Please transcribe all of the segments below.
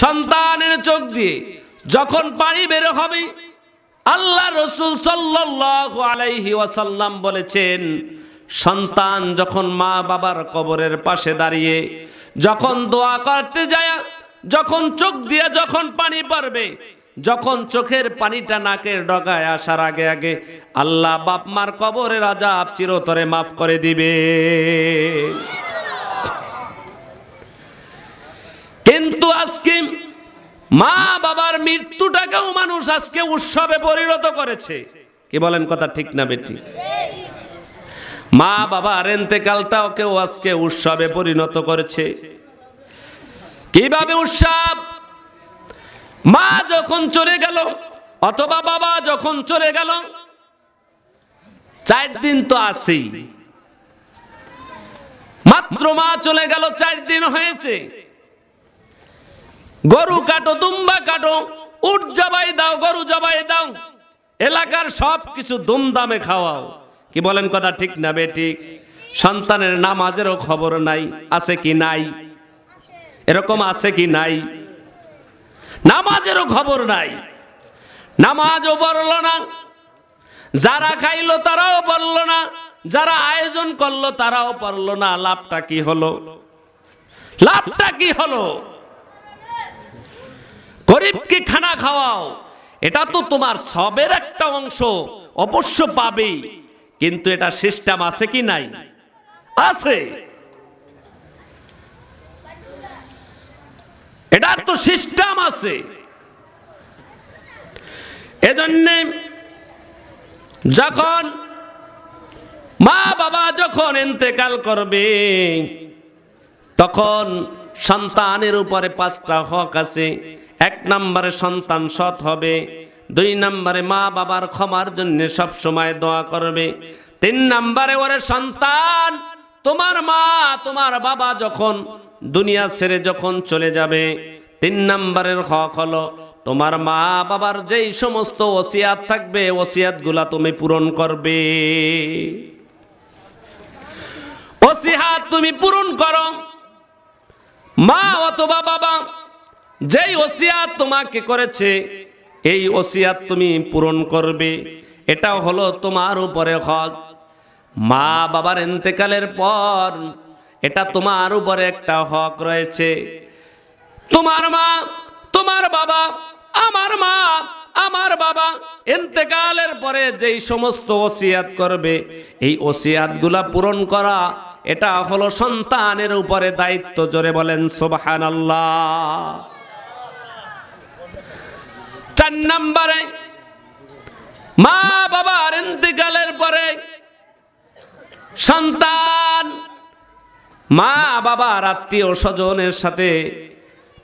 সন্তানের চোখ দিয়ে যখন পানি বের হবে আল্লাহ রসুল সাল্লাই ওয়াসাল্লাম বলেছেন সন্তান যখন মা বাবার কবরের পাশে দাঁড়িয়ে যখন দোয়া করতে যায় যখন চোখ দিয়ে যখন পানি পড়বে যখন চোখের পানিটা নাকের ডগায় আসার আগে আগে আল্লাহ বাপ মার কবরের আজাব চিরতরে মাফ করে দিবে কিন্তু আজকে মা বাবার মৃত্যুটাকেও মানুষ আজকে উৎসবে পরিণত করেছে কি বলেন কথা ঠিক না বেটি মা বাবার এতেকালটাও কেউ আজকে উৎসবে পরিণত করেছে কিভাবে উৎসব মা যখন চলে গেল অথবা বাবা যখন চলে গেল চার দিন তো আসেই মাত্র মা চলে গেল চার দিন হয়েছে গরু কাটো দুম্বা কাটো উট জবাই দাও গরু জবাই দাও এলাকার সব কিছু দুমদামে খাওয়াও কি বলেন কথা ঠিক না বেটি সন্তানের নামাজেরও খবর নাই আছে কি নাই এরকম আছে কি নাই নামাজেরও খবর নাই নামাজও বলল না যারা খাইলো তারাও বলল না যারা আয়োজন করলো তারাও পারল না লাভটা কি হলো লাভটা কি হলো গরিবকে খানা খাওয়াও এটা তো তোমার সবের একটা অংশ অবশ্য পাবে কিন্তু এটা সিস্টেম আছে কি নাই আছে এটার তো সিস্টেম আছে এজন্য যখন মা বাবা যখন এতেকাল করবে তখন সন্তানের উপরে পাঁচটা হক আছে এক নম্বরে সন্তান সৎ হবে দুই নম্বরে মা বাবার ক্ষমার জন্য সব সময় দোয়া করবে তিন নম্বরে ওরে সন্তান তোমার মা তোমার বাবা যখন দুনিয়া ছেড়ে যখন চলে যাবে তিন নম্বরের হক হলো তোমার মা বাবার যেই সমস্ত ওসিয়াত থাকবে গুলা তুমি পূরণ করবে ওসিহাত তুমি পূরণ করো মা অথবা বাবা যেই ওসিয়াত তোমাকে করেছে এই ওসিয়াত তুমি পূরণ করবে এটা হলো তোমার উপরে হক মা বাবার এতেকালের পর এটা তোমার উপরে একটা হক রয়েছে তোমার মা তোমার বাবা আমার মা আমার বাবা এতেকালের পরে যেই সমস্ত ওসিয়াত করবে এই গুলা পূরণ করা এটা হলো সন্তানের উপরে দায়িত্ব জোরে বলেন সোবাহান আল্লাহ চার নাম্বারে মা বাবার ইন্তিকালের পরে সন্তান মা বাবার আত্মীয় স্বজনের সাথে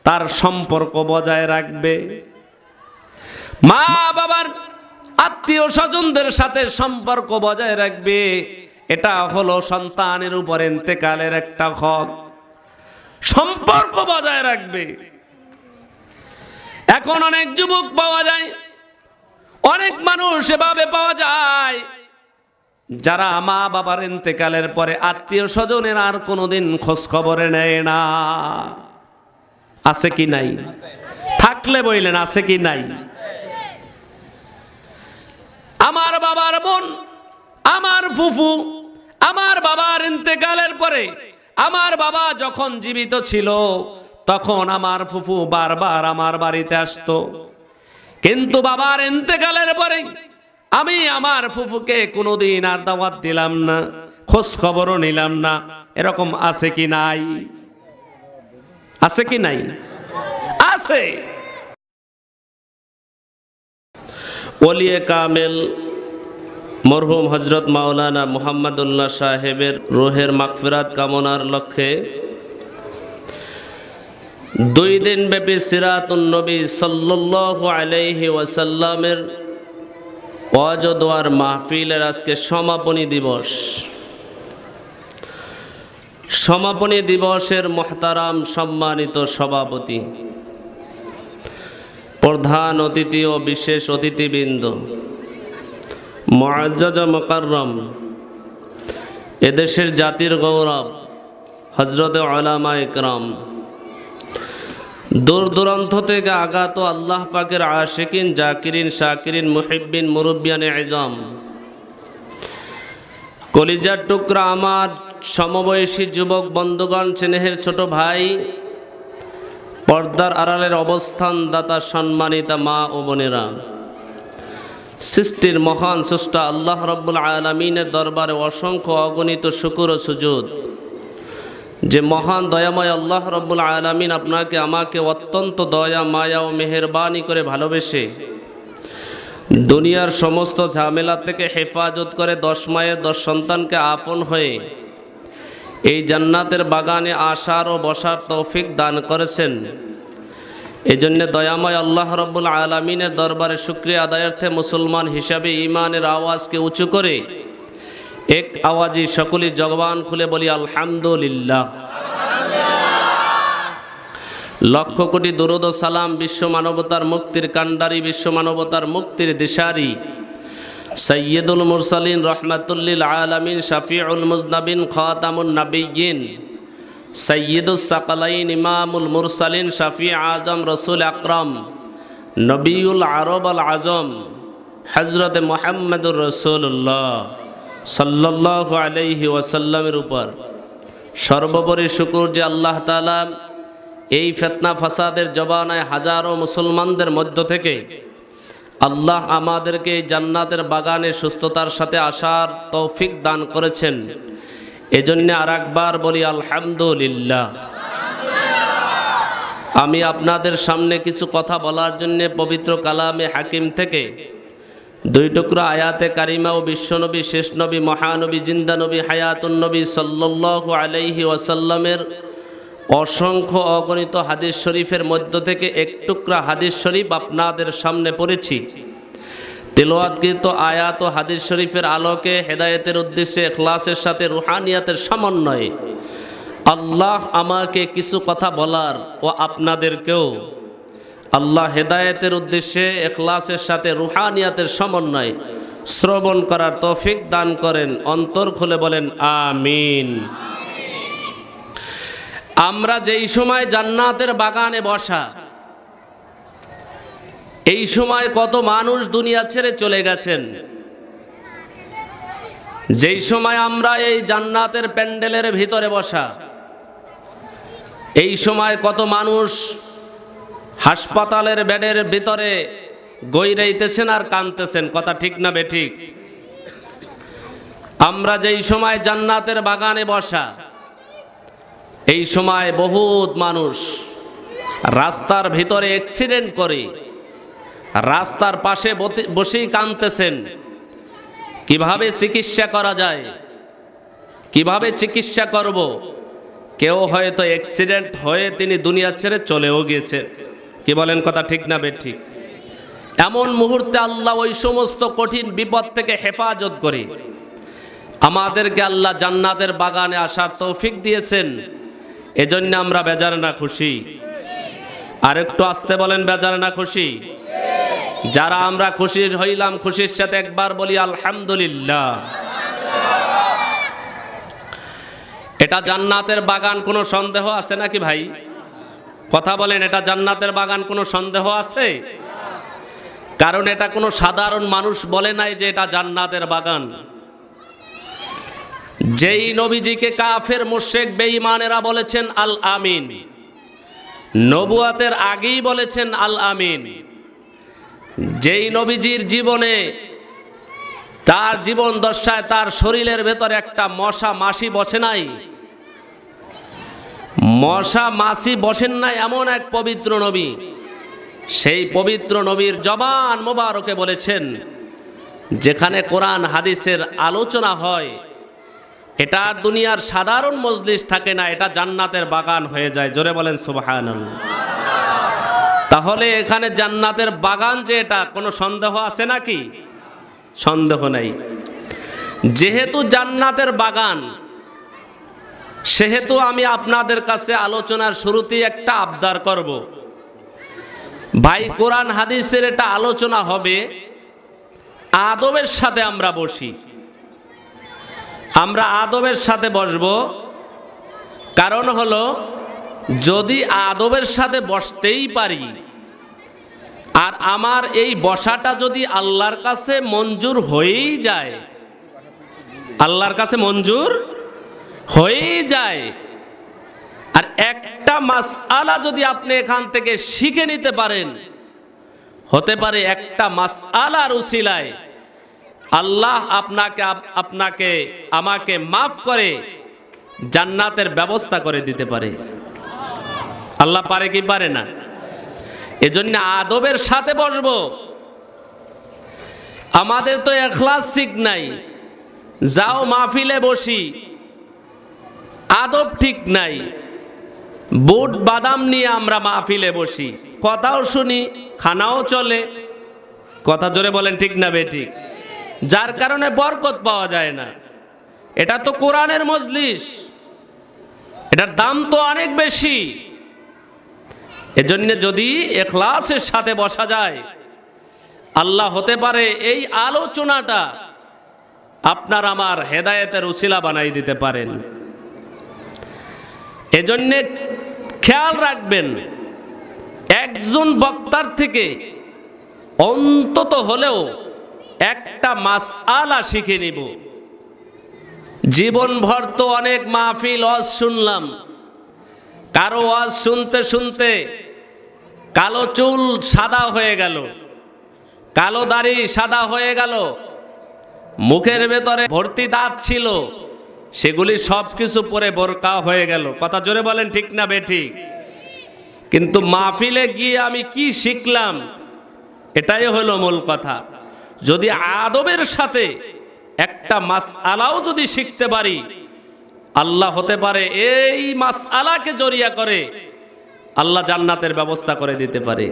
তার সম্পর্ক বজায় রাখবে মা বাবার আত্মীয় স্বজনদের সাথে সম্পর্ক বজায় রাখবে এটা হলো সন্তানের উপর এতেকালের একটা হক সম্পর্ক বজায় রাখবে এখন অনেক যুবক পাওয়া যায় অনেক মানুষ এভাবে পাওয়া যায় যারা মা বাবার ইন্তেকালের পরে আত্মীয় স্বজনের আর কোনোদিন খোঁজ খবরে নেয় না আছে কি নাই থাকলে বইলেন আছে কি নাই আমার বাবার বোন আমার ফুফু আমার বাবার ইন্তেকালের পরে আমার বাবা যখন জীবিত ছিল তখন আমার ফুফু বারবার আমার বাড়িতে আসতো কিন্তু বাবার এতেকালের পরে আমি আমার ফুফুকে কোনোদিন আর দাওয়াত দিলাম না খোঁজ খবরও নিলাম না এরকম আছে কি নাই আছে কি নাই আছে ওলিয়ে কামেল মরহুম হজরত মাওলানা মোহাম্মদুল্লাহ সাহেবের রোহের মাকফিরাত কামনার লক্ষ্যে দুই দিন ব্যাপী সিরাতুন্নবী সাল্লু আলাইহি ওয়াসাল্লামের অযোদোয়ার মাহফিলের আজকে সমাপনী দিবস সমাপনী দিবসের মহতারাম সম্মানিত সভাপতি প্রধান অতিথি ও বিশেষ অতিথিবৃন্দ মহাজ্জজ মকাররম এদেশের জাতির গৌরব হজরত আলামা ইকরম দূর দূরান্ত থেকে আগাত আল্লাহ পাকের আশেকিন জাকিরিন শাকিরিন মুহিবিন মুরব্বিয়ান এজম কলিজার টুকরা আমার সমবয়সী যুবক বন্ধুগণ স্নেহের ছোট ভাই পর্দার আড়ালের অবস্থান দাতা সম্মানিতা মা ও বোনেরা সৃষ্টির মহান সুষ্টা আল্লাহ রব্বুল আলমিনের দরবারে অসংখ্য অগণিত শুকুর ও সুযোগ যে মহান দয়াময় আল্লাহ রব্বুল আলমিন আপনাকে আমাকে অত্যন্ত দয়া মায়া ও মেহরবানি করে ভালোবেসে দুনিয়ার সমস্ত ঝামেলা থেকে হেফাজত করে দশ মায়ের দশ সন্তানকে আপন হয়ে এই জান্নাতের বাগানে আসার ও বসার তৌফিক দান করেছেন এই জন্যে দয়াময় আল্লাহ রব্বুল আলমিনের দরবারে শুক্রিয়া আদায়ার্থে মুসলমান হিসাবে ইমানের আওয়াজকে উঁচু করে এক আওয়াজে সকলে জগবান খুলে বলি আলহামদুলিল্লাহ লক্ষ কোটি দুরুদ সালাম বিশ্ব মানবতার মুক্তির কান্ডারি বিশ্ব মানবতার মুক্তির দিশারি সৈয়দুল মুরসালিন রহমাতুল্লিল আলমিন শাফিউল মুজনাবিন খাতামুল নাবিগিন সৈয়দুল সাকালাইন ইমামুল মুরসালিন শাফি আজম রসুল আকরম নবীউল আরব আল আজম হজরত মোহাম্মদুর রসুল্লাহ সাল্লাহ আলাইহি ওয়াসাল্লামের উপর সর্বোপরি শুকুর যে আল্লাহ তালাম এই ফেতনা ফাসাদের জবানায় হাজারো মুসলমানদের মধ্য থেকে আল্লাহ আমাদেরকে জান্নাতের বাগানে সুস্থতার সাথে আসার তৌফিক দান করেছেন এজন্য আর একবার বলি আলহামদুলিল্লাহ আমি আপনাদের সামনে কিছু কথা বলার জন্যে পবিত্র কালামে হাকিম থেকে দুই টুকরা আয়াতে কারিমা ও বিশ্বনবী শেষ নবী মহানবী জিন্দানবী হায়াতুন নবী সাল্লাহ আলাইহি ওয়াসাল্লামের অসংখ্য অগণিত হাদিস শরীফের মধ্য থেকে এক টুকরা হাদিস শরীফ আপনাদের সামনে পড়েছি তেলোয়াতকৃত আয়াত ও হাদিস শরীফের আলোকে হেদায়েতের উদ্দেশ্যে এখলাসের সাথে রুহানিয়াতের সমন্বয়ে আল্লাহ আমাকে কিছু কথা বলার ও আপনাদেরকেও আল্লাহ হেদায়েতের উদ্দেশ্যে এখলাসের সাথে রুহানিয়াতের সমন্বয় শ্রবণ করার তৌফিক দান করেন অন্তর খুলে বলেন আমিন আমরা যেই সময় জান্নাতের বাগানে বসা এই সময় কত মানুষ দুনিয়া ছেড়ে চলে গেছেন যেই সময় আমরা এই জান্নাতের প্যান্ডেলের ভিতরে বসা এই সময় কত মানুষ হাসপাতালের বেডের ভিতরে গৈরাইতেছেন আর কানতেছেন কথা ঠিক না বেঠিক ঠিক আমরা যেই সময় জান্নাতের বাগানে বসা এই সময় বহুত মানুষ রাস্তার ভিতরে অ্যাক্সিডেন্ট করে রাস্তার পাশে বসেই কানতেছেন কিভাবে চিকিৎসা করা যায় কিভাবে চিকিৎসা করব কেউ হয়তো অ্যাক্সিডেন্ট হয়ে তিনি দুনিয়া ছেড়ে চলেও গিয়েছে কি বলেন কথা ঠিক না বেঠিক ঠিক এমন মুহূর্তে আল্লাহ ওই সমস্ত কঠিন বিপদ থেকে হেফাজত করে আমাদেরকে আল্লাহ জান্নাতের বাগানে আসার তৌফিক দিয়েছেন এজন্য আমরা বেজারে না খুশি আর একটু আসতে বলেন বেজারে না খুশি যারা আমরা খুশি হইলাম খুশির সাথে একবার বলি আলহামদুলিল্লাহ এটা জান্নাতের বাগান কোনো সন্দেহ আছে নাকি ভাই কথা বলেন এটা জান্নাতের বাগান কোনো সন্দেহ আছে কারণ এটা কোনো সাধারণ মানুষ বলে নাই যে এটা জান্নাতের বাগান যেই নবীজিকে কাফের মোশেক বেঈমানেরা বলেছেন আল আমিন নবুয়াতের আগেই বলেছেন আল আমিন যেই নবীজির জীবনে তার জীবন দশায় তার শরীরের ভেতর একটা মশা মাসি বসে নাই মশা মাসি বসেন না এমন এক পবিত্র নবী সেই পবিত্র নবীর জবান মোবারকে বলেছেন যেখানে কোরআন হাদিসের আলোচনা হয় এটা দুনিয়ার সাধারণ মজলিস থাকে না এটা জান্নাতের বাগান হয়ে যায় জোরে বলেন সুবাহান তাহলে এখানে জান্নাতের বাগান যে এটা কোনো সন্দেহ আছে নাকি সন্দেহ নাই যেহেতু জান্নাতের বাগান সেহেতু আমি আপনাদের কাছে আলোচনার শুরুতেই একটা আবদার করব ভাই কোরআন হাদিসের এটা আলোচনা হবে আদবের সাথে আমরা বসি আমরা আদবের সাথে বসব কারণ হলো যদি আদবের সাথে বসতেই পারি আর আমার এই বসাটা যদি আল্লাহর কাছে মঞ্জুর হয়েই যায় আল্লাহর কাছে মঞ্জুর হয়ে যায় আর একটা মাস আলা যদি আপনি এখান থেকে শিখে নিতে পারেন হতে পারে একটা মাস আলার উশিলায় আল্লাহ আপনাকে আপনাকে আমাকে মাফ করে জান্নাতের ব্যবস্থা করে দিতে পারে আল্লাহ পারে কি পারে না এজন্য আদবের সাথে বসব আমাদের তো এখলাস ঠিক নাই যাও মাহফিলে বসি আদব ঠিক নাই বুট বাদাম নিয়ে আমরা মাহফিলে বসি কথাও শুনি খানাও চলে কথা জোরে বলেন ঠিক না বেঠিক যার কারণে বরকত পাওয়া যায় না এটা তো কোরআনের মজলিস এটার দাম তো অনেক বেশি এজন্য যদি এখলাসের সাথে বসা যায় আল্লাহ হতে পারে এই আলোচনাটা আপনার আমার হেদায়েতের উশিলা বানাই দিতে পারেন এজন্যে খেয়াল রাখবেন একজন বক্তার থেকে অন্তত হলেও একটা মাস আলা শিখে নিব জীবনভর তো অনেক মাহফিল অজ শুনলাম কারো ওয়াজ শুনতে শুনতে কালো চুল সাদা হয়ে গেল কালো দাড়ি সাদা হয়ে গেল মুখের ভেতরে ভর্তি দাঁত ছিল সেগুলি সব কিছু পরে বোরকা হয়ে গেল কথা জোরে বলেন ঠিক না বেঠিক কিন্তু মাহফিলে গিয়ে আমি কি শিখলাম এটাই হলো মূল কথা যদি আদবের সাথে একটা মাস আলাও যদি শিখতে পারি আল্লাহ হতে পারে এই মাস আলাকে জড়িয়া করে আল্লাহ জান্নাতের ব্যবস্থা করে দিতে পারে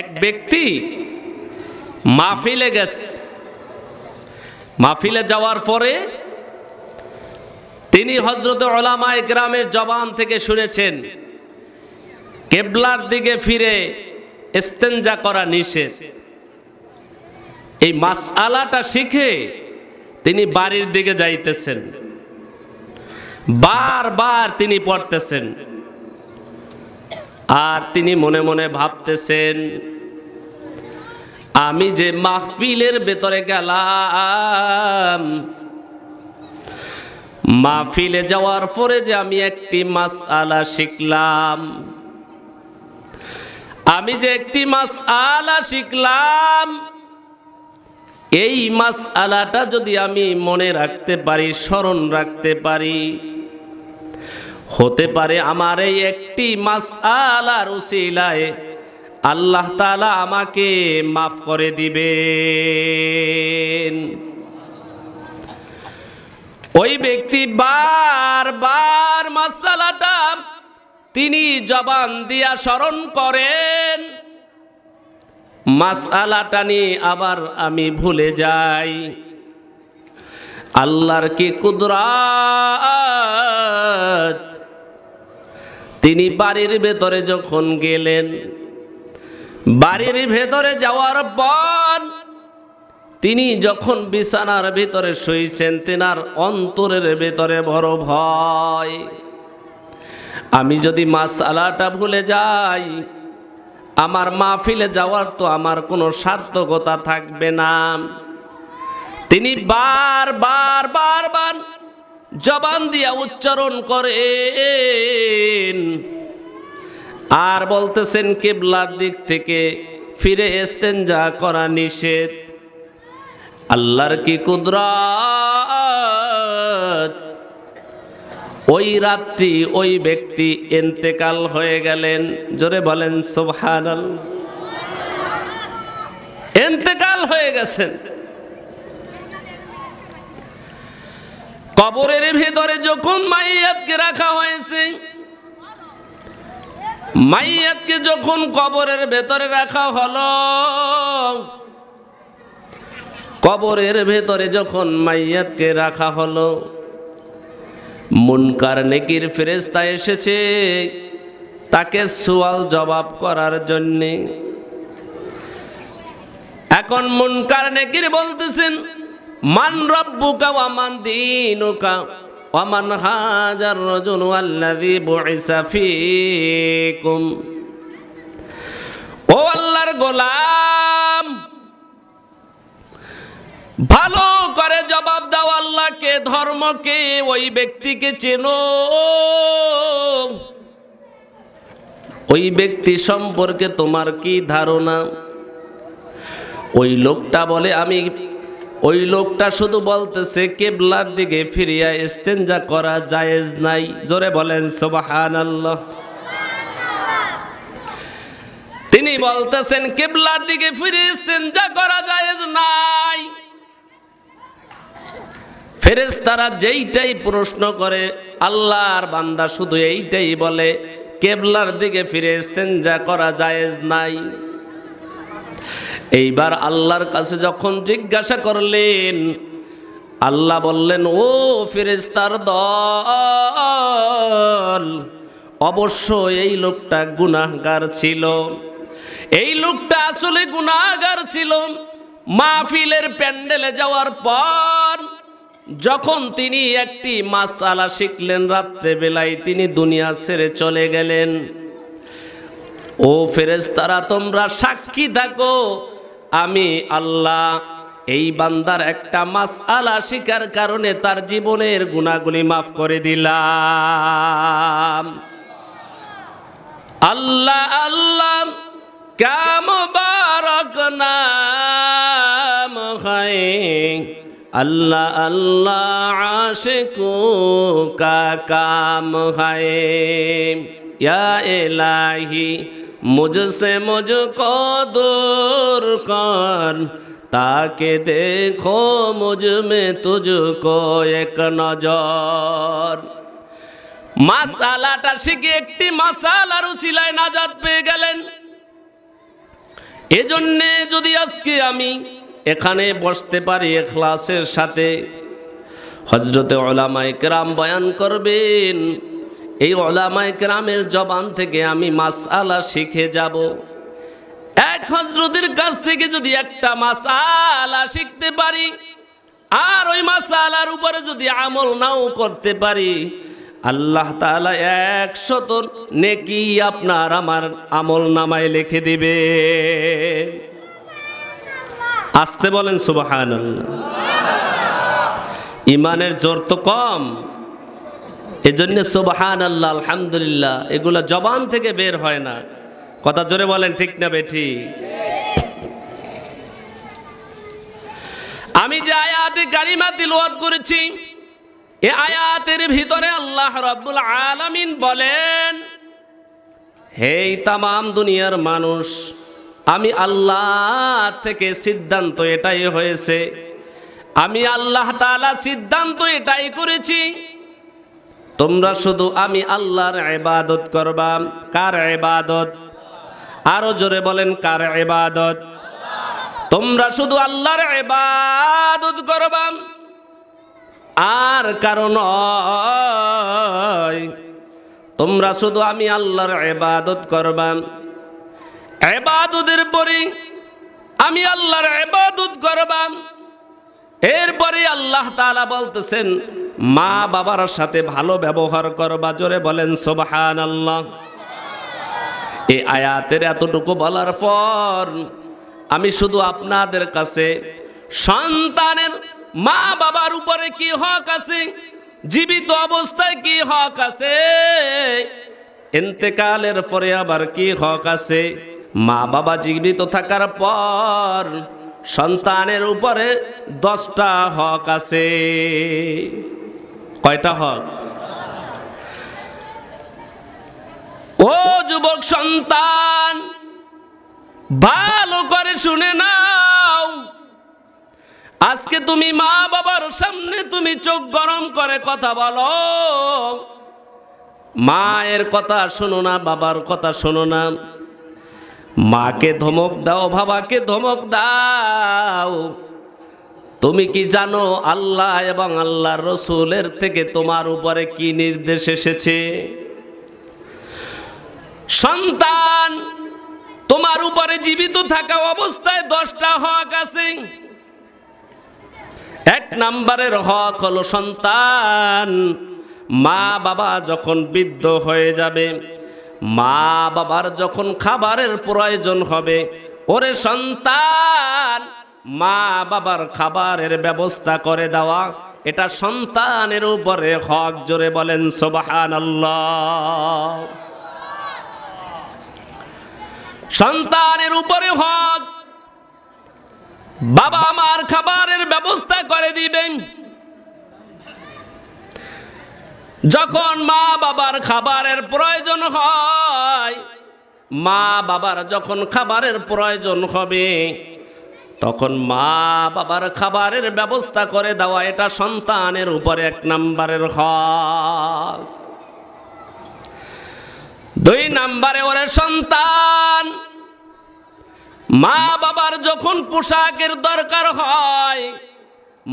এক ব্যক্তি মাহফিলে গেছে মাহফিলে যাওয়ার পরে তিনি হজরত ওলামায় গ্রামের জবান থেকে শুনেছেন কেবলার দিকে ফিরে স্তেঞ্জা করা নিষেধ এই মাস আলাটা শিখে তিনি বাড়ির দিকে যাইতেছেন বারবার তিনি পড়তেছেন আর তিনি মনে মনে ভাবতেছেন আমি যে মাহফিলের ভেতরে গেলাম মাহফিলে যাওয়ার পরে যে আমি একটি মাস আলা শিখলাম আমি যে একটি মাস আলা শিখলাম এই মাস আলাটা যদি আমি মনে রাখতে পারি স্মরণ রাখতে পারি হতে পারে আমার এই একটি মাস আলা রুশিলায় আল্লাহ তালা আমাকে মাফ করে দিবেন ওই ব্যক্তি বারবার মাসালাটা তিনি জবান দিয়া স্মরণ করেন মাসালাটা নিয়ে আবার আমি ভুলে যাই আল্লাহর কি কুদরা তিনি বাড়ির ভেতরে যখন গেলেন বাড়ির ভেতরে যাওয়ার পর তিনি যখন বিছানার ভিতরে শুয়েছেন তেনার অন্তরের ভেতরে বড় ভয় আমি যদি মাসালাটা ভুলে যাই আমার মাহফিলে যাওয়ার তো আমার কোনো সার্থকতা থাকবে না তিনি বার বার বার বার জবান দিয়া উচ্চারণ করেন আর বলতেছেন কেবলার দিক থেকে ফিরে এসতেন যা করা নিষেধ আল্লাহর কি কুদ্র ওই রাত্রি ওই ব্যক্তি এন্তেকাল হয়ে গেলেন জোরে বলেন সোভান এন্তেকাল হয়ে গেছেন কবরের ভেতরে যখন মাইয়াতকে রাখা হয়েছে মাইয়াতকে যখন কবরের ভেতরে রাখা হলো কবরের ভেতরে যখন মাইয়াতকে রাখা হলো মুনকার নেকির ফেরেস্তা এসেছে তাকে সোয়াল জবাব করার জন্যে এখন মুনকার নেকির বলতেছেন মান রব্বুকা ওয়া মান দীনুকা ওয়ামান হাজার রজুল আল্লাযী বুইসা ফীকুম ও আল্লাহর গোলাম ভালো করে জবাব দাও আল্লাহকে ধর্মকে ওই ব্যক্তিকে চেনো ওই ব্যক্তি সম্পর্কে তোমার কি ধারণা ওই লোকটা বলে আমি ওই লোকটা শুধু বলতেছে কেবলার দিকে ফিরিয়া ইস্তেঞ্জা করা জায়েজ নাই জোরে বলেন সোবাহান তিনি বলতেছেন কেবলার দিকে ফিরে ইস্তেঞ্জা করা জায়েজ নাই ফেরেস তারা যেইটাই প্রশ্ন করে আল্লাহর বান্দা শুধু এইটাই বলে কেবলার দিকে ফিরে ইস্তেঞ্জা করা জায়েজ নাই এইবার আল্লাহর কাছে যখন জিজ্ঞাসা করলেন আল্লাহ বললেন ও ফেরেস্তার দল অবশ্যই এই লোকটা গুনাহগার ছিল এই লোকটা আসলে গুনাহগার ছিল মাহফিলের প্যান্ডেলে যাওয়ার পর যখন তিনি একটি মাসালা শিখলেন রাত্রেবেলায় তিনি দুনিয়া ছেড়ে চলে গেলেন ও ফেরেস্তারা তোমরা সাক্ষী থাকো আমি আল্লাহ এই বান্দার একটা মাস আলা শিকার কারণে তার জীবনের গুণাগুলি মাফ করে দিলাম আল্লাহ আল্লাহ কাম বারক নাম আল্লাহ আল্লাহ আশে কু কাম হায় এলাহি मुझसे मुझको दूर कर তাকে দেখো मुझ में तुझको एक नजर মাসালাটা শিখে একটি মাসালার উচিলায় নাজাদ পেয়ে গেলেন এজন্যে যদি আজকে আমি এখানে বসতে পারি এখলাসের সাথে হজরতে ওলামায় কেরাম বয়ান করবেন এই ওলামায় গ্রামের জবান থেকে আমি মাসালা শিখে যাব এক হজরতের কাছ থেকে যদি একটা মাসালা শিখতে পারি আর ওই মাসালার উপরে যদি আমল নাও করতে পারি আল্লাহ তালা শত নেকি আপনার আমার আমল নামায় লিখে দিবে আসতে বলেন সুবাহ ইমানের জোর তো কম এজন্য সোবাহান আল্লাহ আলহামদুলিল্লাহ এগুলো জবান থেকে বের হয় না কথা জোরে বলেন ঠিক না বেঠি আমি যে আয়াতে গারিমা তিলওয়াত করেছি এ আয়াতের ভিতরে আল্লাহ রব্বুল আলামিন বলেন হেই তাম দুনিয়ার মানুষ আমি আল্লাহ থেকে সিদ্ধান্ত এটাই হয়েছে আমি আল্লাহ তালা সিদ্ধান্ত এটাই করেছি তোমরা শুধু আমি আল্লাহর এবাদত করবা কার এবাদত আরো জোরে বলেন কার এবাদত তোমরা শুধু আল্লাহর এবাদত করবা আর কারণ তোমরা শুধু আমি আল্লাহর এবাদত করবা এবাদতের পরে আমি আল্লাহর এবাদত করবা এরপরে আল্লাহ তালা বলতেছেন মা বাবার সাথে ভালো ব্যবহার করবা জোরে বলেন সোবাহান আল্লাহ এই আয়াতের এতটুকু বলার পর আমি শুধু আপনাদের কাছে সন্তানের মা বাবার উপরে কি হক আছে জীবিত অবস্থায় কি হক আছে এতেকালের পরে আবার কি হক আছে মা বাবা জীবিত থাকার পর সন্তানের উপরে দশটা হক আছে কয়টা হক ও যুবক সন্তান ভালো করে শুনে নাও আজকে তুমি মা বাবার সামনে তুমি চোখ গরম করে কথা বলো মায়ের কথা শোনো না বাবার কথা শোনো না মাকে ধমক দাও বাবাকে ধমক দাও তুমি কি জানো আল্লাহ এবং আল্লাহ রসুলের থেকে তোমার উপরে কি নির্দেশ এসেছে সন্তান তোমার উপরে জীবিত থাকা অবস্থায় দশটা হক আছে এক নাম্বারের হক হলো সন্তান মা বাবা যখন বৃদ্ধ হয়ে যাবে মা বাবার যখন খাবারের প্রয়োজন হবে ওরে সন্তান মা বাবার খাবারের ব্যবস্থা করে দেওয়া এটা সন্তানের উপরে হক জোরে বলেন সোবাহান সন্তানের উপরে হক বাবা আমার খাবারের ব্যবস্থা করে দিবেন যখন মা বাবার খাবারের প্রয়োজন হয় মা বাবার যখন খাবারের প্রয়োজন হবে তখন মা বাবার খাবারের ব্যবস্থা করে দেওয়া এটা সন্তানের উপরে এক নাম্বারের হক দুই নাম্বারে ওরে সন্তান মা বাবার যখন পোশাকের দরকার হয়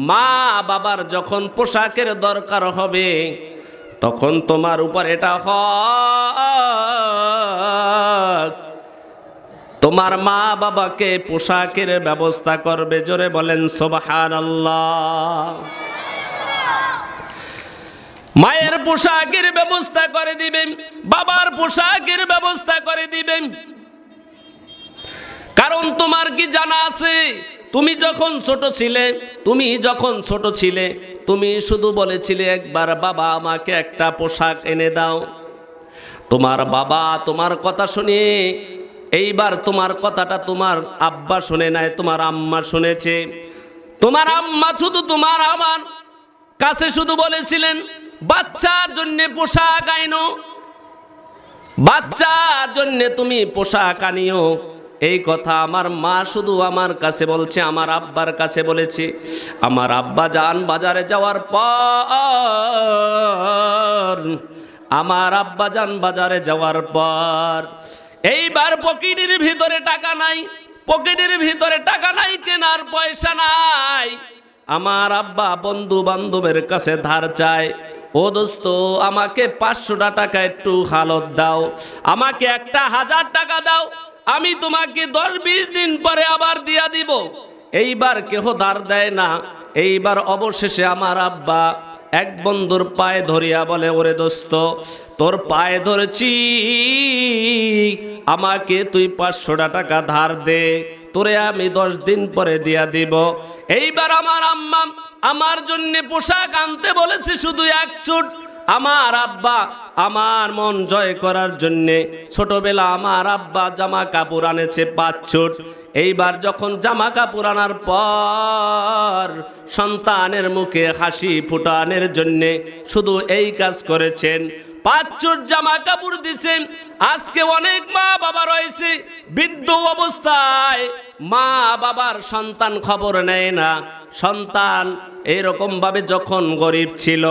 মা বাবার যখন পোশাকের দরকার হবে তখন তোমার উপর এটা তোমার মা বাবাকে পোশাকের ব্যবস্থা করবে জোরে বলেন সোবাহার মায়ের পোশাকের ব্যবস্থা করে দিবেন বাবার পোশাকের ব্যবস্থা করে দিবেন কারণ তোমার কি জানা আছে তুমি যখন ছোট ছিলে তুমি যখন ছোট ছিলে তুমি শুধু বলেছিলে একবার বাবা আমাকে একটা পোশাক এনে দাও তোমার বাবা তোমার কথা শুনে এইবার তোমার কথাটা তোমার আব্বা শুনে নাই তোমার আম্মা শুনেছে তোমার আম্মা শুধু তোমার আমার কাছে শুধু বলেছিলেন বাচ্চার জন্য পোশাক আইনো বাচ্চার জন্য তুমি পোশাক আনিও এই কথা আমার মা শুধু আমার কাছে বলছে আমার আব্বার কাছে বলেছি আমার আব্বা যান বাজারে যাওয়ার পর আমার আব্বা যান বাজারে যাওয়ার পর এইবার পকিনির ভিতরে টাকা নাই পকেটের ভিতরে টাকা নাই কেনার পয়সা নাই আমার আব্বা বন্ধু বান্ধবের কাছে ধার চায় ও দোস্ত আমাকে পাঁচশোটা টাকা একটু হালত দাও আমাকে একটা হাজার টাকা দাও আমি তোমাকে দশ বিশ দিন পরে আবার দিয়া দিব এইবার কেহ ধার দেয় না এইবার অবশেষে আমার আব্বা এক বন্ধুর পায়ে ধরিয়া বলে ওরে দোস্ত তোর পায়ে ধরেছি আমাকে তুই পাঁচশোটা টাকা ধার দে তোরে আমি দশ দিন পরে দিয়া দিব এইবার আমার আম্মা আমার জন্য পোশাক আনতে বলেছে শুধু এক চুট আমার আব্বা আমার মন জয় করার জন্যে ছোটবেলা আমার আব্বা জামা কাপড় আনেছে পাঁচ ছুট এইবার যখন জামা কাপড় আনার পর সন্তানের মুখে হাসি ফুটানের জন্যে শুধু এই কাজ করেছেন পাঁচ চোট জামা কাপড় দিছেন আজকে অনেক মা বাবা রয়েছে বৃদ্ধ অবস্থায় মা বাবার সন্তান খবর নেয় না সন্তান ভাবে যখন গরিব ছিল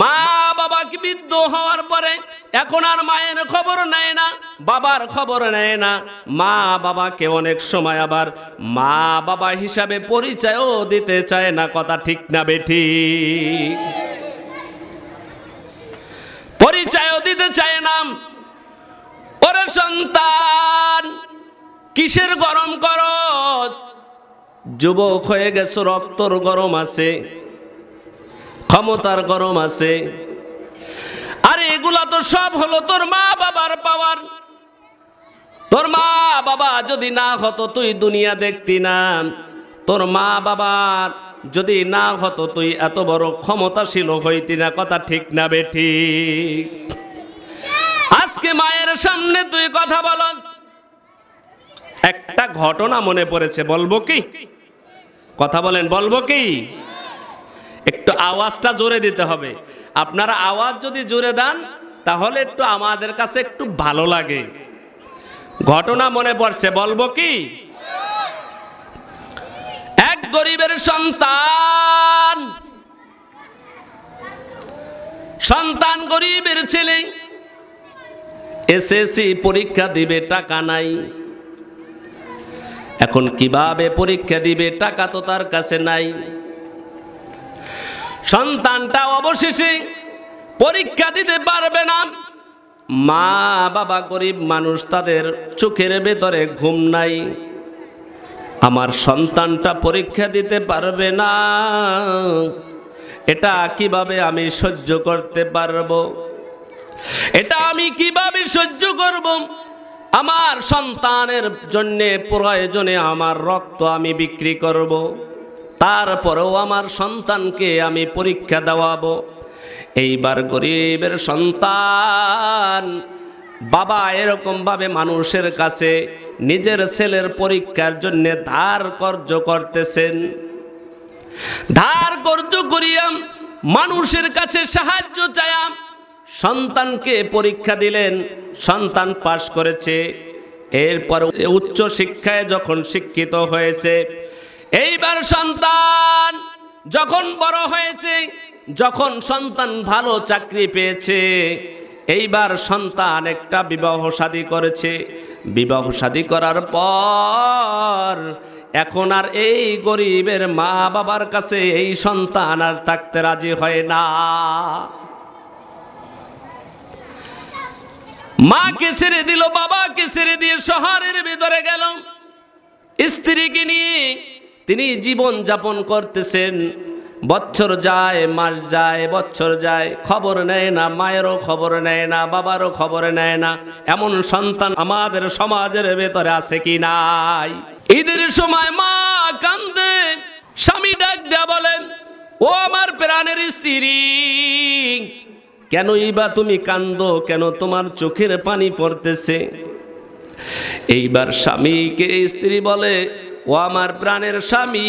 মা বাবাকে বৃদ্ধ হওয়ার পরে এখন আর মায়ের খবর নেয় না বাবার খবর নেয় না মা বাবাকে অনেক সময় আবার মা বাবা হিসাবে পরিচয়ও দিতে চায় না কথা ঠিক না বেঠি পরিচয়ও দিতে চায় না ওরে সন্তান কিসের গরম করস যুবক হয়ে গেছো রক্তর গরম আছে ক্ষমতার গরম আছে আরে এগুলা তো সব হলো তোর মা বাবার পাওয়ার তোর মা বাবা যদি না হতো তুই দুনিয়া দেখতি না তোর মা বাবার যদি না হতো তুই এত বড় ক্ষমতাশীল হইতি না কথা ঠিক না বেঠি আজকে মায়ের সামনে তুই কথা বল একটা ঘটনা মনে পড়েছে বলবো কি কথা বলেন বলবো কি একটু আওয়াজটা জোরে দিতে হবে আপনারা আওয়াজ যদি জোরে দেন তাহলে একটু আমাদের কাছে একটু ভালো লাগে ঘটনা মনে পড়ছে বলবো কি এক গরিবের সন্তান সন্তান গরিবের ছেলে এসএসসি পরীক্ষা দিবে টাকা নাই এখন কিভাবে পরীক্ষা দিবে টাকা তো তার কাছে নাই সন্তানটা অবশেষে পরীক্ষা দিতে পারবে না মা বাবা গরিব মানুষ তাদের চোখের ভেতরে ঘুম নাই আমার সন্তানটা পরীক্ষা দিতে পারবে না এটা কিভাবে আমি সহ্য করতে পারবো এটা আমি কিভাবে সহ্য করব আমার সন্তানের জন্যে প্রয়োজনে আমার রক্ত আমি বিক্রি করবো তারপরেও আমার সন্তানকে আমি পরীক্ষা দেওয়াবো এইবার গরিবের সন্তান বাবা এরকমভাবে মানুষের কাছে নিজের ছেলের পরীক্ষার জন্য ধার কর্য করতেছেন ধার কর্য করিয়াম মানুষের কাছে সাহায্য চায়াম সন্তানকে পরীক্ষা দিলেন সন্তান পাশ করেছে এরপর উচ্চ শিক্ষায় যখন শিক্ষিত হয়েছে এইবার সন্তান যখন বড় হয়েছে যখন সন্তান ভালো চাকরি পেয়েছে এইবার সন্তান একটা বিবাহ শাদী করেছে বিবাহ শাদী করার পর এখন আর এই গরিবের মা বাবার কাছে এই সন্তান আর থাকতে রাজি হয় না মা কে ছেড়ে দিল বাবাকে ছেড়ে দিয়ে শহরের ভিতরে গেল স্ত্রীকে নিয়ে তিনি জীবন যাপন করতেছেন বছর যায় মাস যায় বছর যায় খবর নেয় না মায়েরও খবর নেয় না বাবারও খবর নেয় না এমন সন্তান আমাদের সমাজের ভেতরে আছে কি নাই ঈদের সময় মা কান্দে স্বামী ডাক দেয়া বলেন ও আমার প্রাণের স্ত্রী কেনই বা তুমি কান্দো কেন তোমার চোখের পানি পড়তেছে এইবার স্বামীকে স্ত্রী বলে ও আমার প্রাণের স্বামী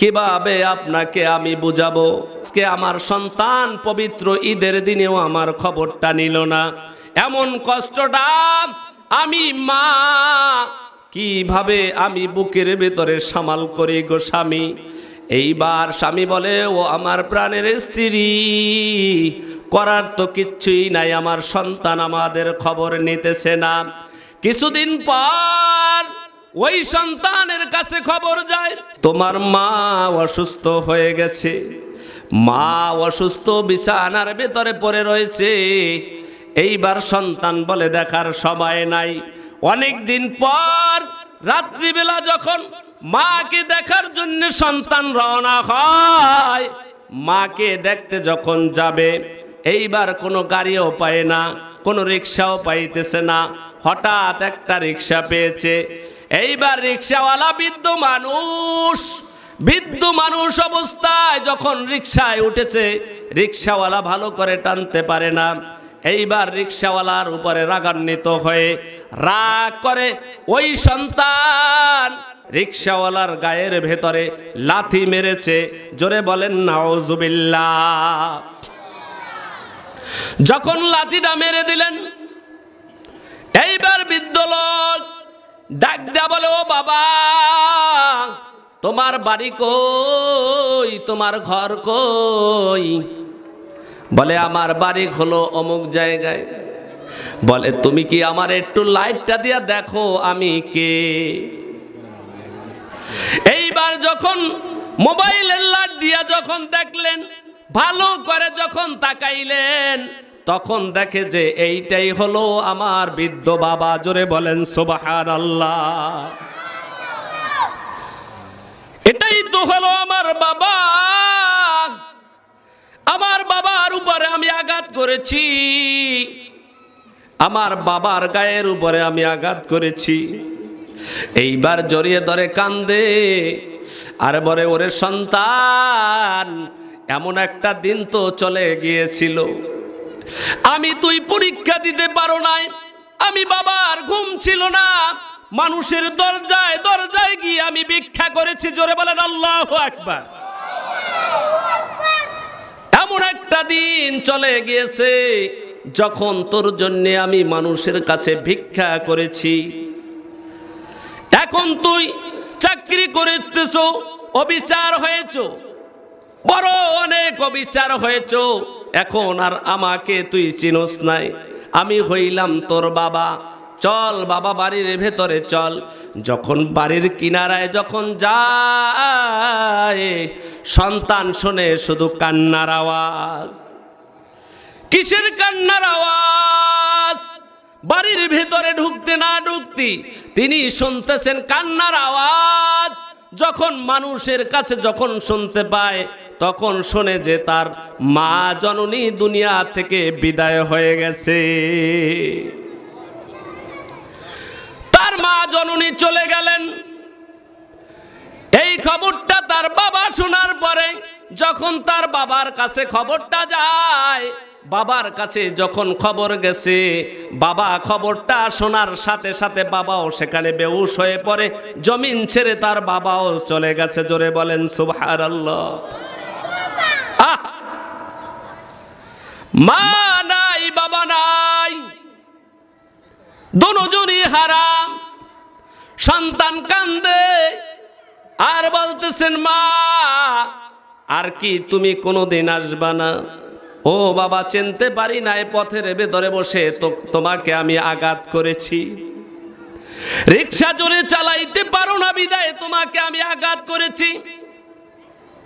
কিভাবে আপনাকে আমি বুঝাবো আজকে আমার সন্তান পবিত্র ঈদের দিনেও আমার খবরটা নিল না এমন কষ্টটা আমি মা কিভাবে আমি বুকের ভেতরে সামাল করি গো স্বামী এইবার স্বামী বলে ও আমার প্রাণের স্ত্রী করার তো কিচ্ছুই নাই আমার সন্তান আমাদের খবর নিতেছে না কিছুদিন পর ওই সন্তানের কাছে খবর যায় তোমার মা অসুস্থ হয়ে গেছে মা অসুস্থ বিছানার ভেতরে পড়ে রয়েছে এইবার সন্তান বলে দেখার সময় নাই অনেক দিন পর রাত্রিবেলা যখন মাকে দেখার জন্য সন্তান রওনা হয় মাকে দেখতে যখন যাবে এইবার কোনো গাড়িও পায় না কোনো রিক্সাও পাইতেছে না হঠাৎ একটা রিক্সা পেয়েছে এইবার রিক্সাওয়ালা বৃদ্ধ মানুষ বৃদ্ধ মানুষ অবস্থায় যখন রিক্সায় উঠেছে রিক্সাওয়ালা ভালো করে টানতে পারে না এইবার রিক্সাওয়ালার উপরে রাগান্বিত হয়ে রাগ করে ওই সন্তান রিক্সাওয়ালার গায়ের ভেতরে লাথি মেরেছে জোরে বলেন নাওজুবিল্লা যখন লাথিটা মেরে দিলেন এইবার লোক ডাক দেয়া বলে ও বাবা তোমার বাড়ি কই তোমার ঘর কই বলে আমার বাড়ি হলো অমুক জায়গায় বলে তুমি কি আমার একটু লাইটটা দিয়া দেখো আমি কে এইবার যখন মোবাইলের লাইট দিয়া যখন দেখলেন ভালো করে যখন তাকাইলেন তখন দেখে যে এইটাই হলো আমার বৃদ্ধ বাবা জোরে বলেন সোবাহার আল্লাহ এটাই তো হলো আমার বাবা আমার বাবার উপরে আমি আঘাত করেছি আমার বাবার গায়ের উপরে আমি আঘাত করেছি এইবার জড়িয়ে ধরে কান্দে আর বলে ওরে সন্তান এমন একটা দিন তো চলে গিয়েছিল আমি তুই পরীক্ষা দিতে পারো নাই আমি বাবার ঘুম ছিল না মানুষের দরজায় দরজায় গিয়ে আমি ভিক্ষা করেছি জোরে বলেন আল্লাহ একবার এমন একটা দিন চলে গিয়েছে যখন তোর জন্যে আমি মানুষের কাছে ভিক্ষা করেছি এখন তুই চাকরি করেছ অবিচার হয়েছ বড় অনেক অবিচার হয়েছ এখন আর আমাকে তুই চিনস নাই আমি হইলাম তোর বাবা চল বাবা বাড়ির ভেতরে চল যখন বাড়ির কিনারায় যখন যায় সন্তান শোনে শুধু কান্নার আওয়াজ কিসের কান্নার আওয়াজ বাড়ির ভেতরে ঢুকতে না ঢুকতে তিনি শুনতেছেন কান্নার আওয়াজ যখন মানুষের কাছে যখন শুনতে পায় তখন শোনে যে তার মা জননী দুনিয়া থেকে বিদায় হয়ে গেছে তার মা জননী চলে গেলেন এই খবরটা তার বাবা শোনার পরে যখন তার বাবার কাছে খবরটা যায় বাবার কাছে যখন খবর গেছে বাবা খবরটা শোনার সাথে সাথে বাবাও সেখানে বেউস হয়ে পড়ে জমিন ছেড়ে তার বাবাও চলে গেছে জোরে বলেন আল্লাহ মা নাই বাবা নাই দুজনই হারাম সন্তান কান্দে আর বলতেছেন মা আর কি তুমি কোনোদিন আসবা না ও বাবা চিনতে পারি না পথের ভেতরে বসে তোমাকে আমি আঘাত করেছি রিক্সা জোরে চালাইতে পারো না বিদায় তোমাকে আমি আঘাত করেছি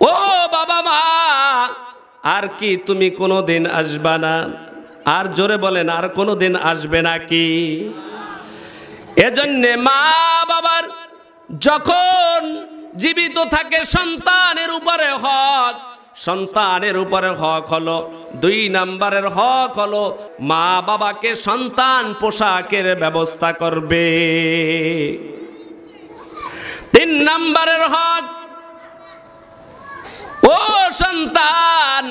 ও বাবা মা আর কি তুমি কোনো দিন আসবা না আর জোরে বলেন আর কোনো দিন আসবে নাকি এজন্যে মা বাবার যখন জীবিত থাকে সন্তানের উপরে হক সন্তানের উপরে হক হলো দুই নাম্বারের হক হলো মা বাবাকে সন্তান পোশাকের ব্যবস্থা করবে তিন নাম্বারের হক ও সন্তান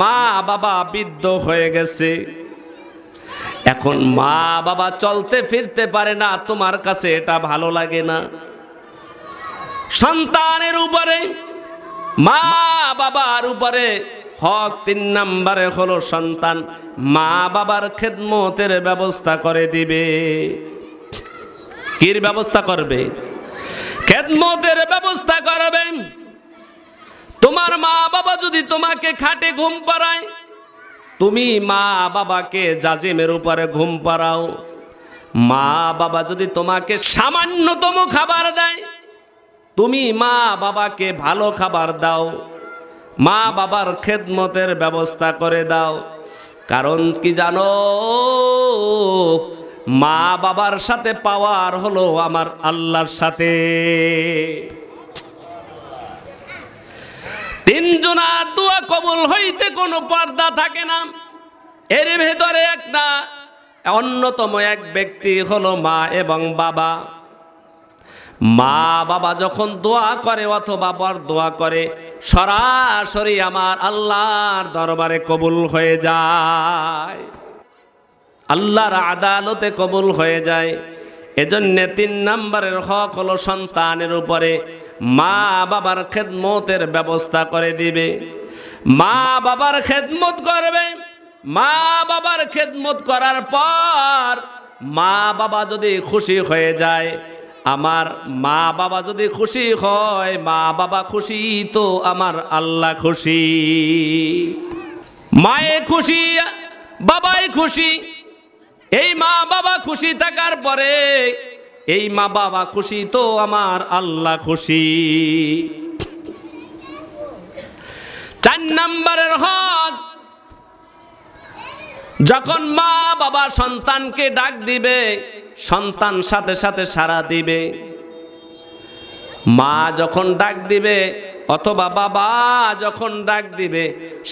মা বাবা বৃদ্ধ হয়ে গেছে এখন মা বাবা চলতে ফিরতে পারে না তোমার কাছে এটা ভালো লাগে না সন্তানের উপরে মা বাবার উপরে হক তিন নম্বরে হলো সন্তান মা বাবার খেদমতের ব্যবস্থা করে দিবে কির ব্যবস্থা করবে খেদমতের ব্যবস্থা করবেন তোমার মা বাবা যদি তোমাকে খাটে ঘুম পাড়ায় তুমি মা বাবাকে জাজিমের উপরে ঘুম পাড়াও মা বাবা যদি তোমাকে সামান্যতম খাবার দেয় তুমি মা বাবাকে ভালো খাবার দাও মা বাবার খেদমতের ব্যবস্থা করে দাও কারণ কি জানো মা বাবার সাথে পাওয়ার হলো আমার আল্লাহর সাথে তিনজনা দোয়া কবুল হইতে কোনো পর্দা থাকে না এর ভেতরে একটা অন্যতম এক ব্যক্তি হলো মা এবং বাবা মা বাবা যখন দোয়া করে অথবা বর দোয়া করে সরাসরি আমার আল্লাহর দরবারে কবুল হয়ে যায় আল্লাহর আদালতে কবুল হয়ে যায় এজন্যে তিন নম্বরের হক হলো সন্তানের উপরে মা বাবার খেদমতের ব্যবস্থা করে দিবে মা বাবার খেদমত করবে মা বাবার খেদমত করার পর মা বাবা যদি খুশি হয়ে যায় আমার মা বাবা যদি খুশি হয় মা বাবা খুশি তো আমার আল্লাহ খুশি মায়ে খুশি বাবাই খুশি এই মা বাবা খুশি থাকার পরে এই মা বাবা খুশি তো আমার আল্লাহ খুশি চার নম্বরের হক যখন মা বাবা সন্তানকে ডাক দিবে সন্তান সাথে সাথে সারা দিবে মা যখন ডাক দিবে অথবা বাবা যখন ডাক দিবে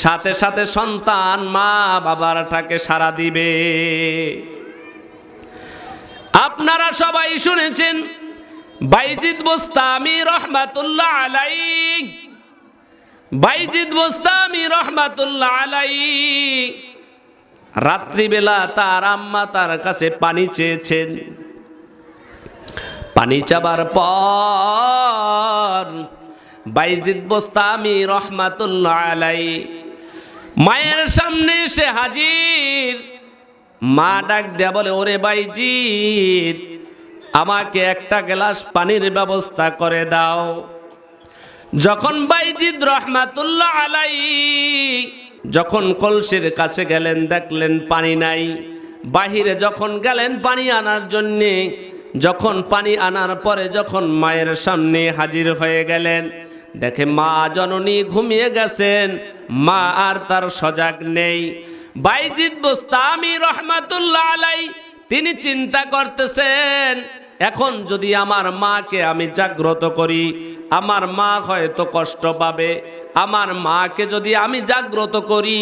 সাথে সাথে সন্তান মা বাবারটাকে সারা দিবে আপনারা সবাই শুনেছেন বাইজিদ বোস্তামি রহমাতুল্লাহ আলাই বাইজিদ বোস্তামি রহমাতুল্লাহ আলাই রাত্রিবেলা তার আম্মা তার কাছে পানি চেয়েছেন পানি চাবার পর বাইজিদ বোস্তামি রহমাতুল্লাহ আলাই মায়ের সামনে সে হাজির মা ডাক দেয়া বলে ওরে বাইজি আমাকে একটা গ্লাস পানির ব্যবস্থা করে দাও যখন বাইজিদ রহমাতুল্লাহ আলাই যখন কলসির কাছে গেলেন দেখলেন পানি নাই বাহিরে যখন গেলেন পানি আনার জন্যে যখন পানি আনার পরে যখন মায়ের সামনে হাজির হয়ে গেলেন দেখে মা জননী ঘুমিয়ে গেছেন মা আর তার সজাগ নেই বাইজিদ বোস্তামি রহমাতুল্লাহ আলাই তিনি চিন্তা করতেছেন এখন যদি আমার মাকে আমি জাগ্রত করি আমার মা হয়তো কষ্ট পাবে আমার মাকে যদি আমি জাগ্রত করি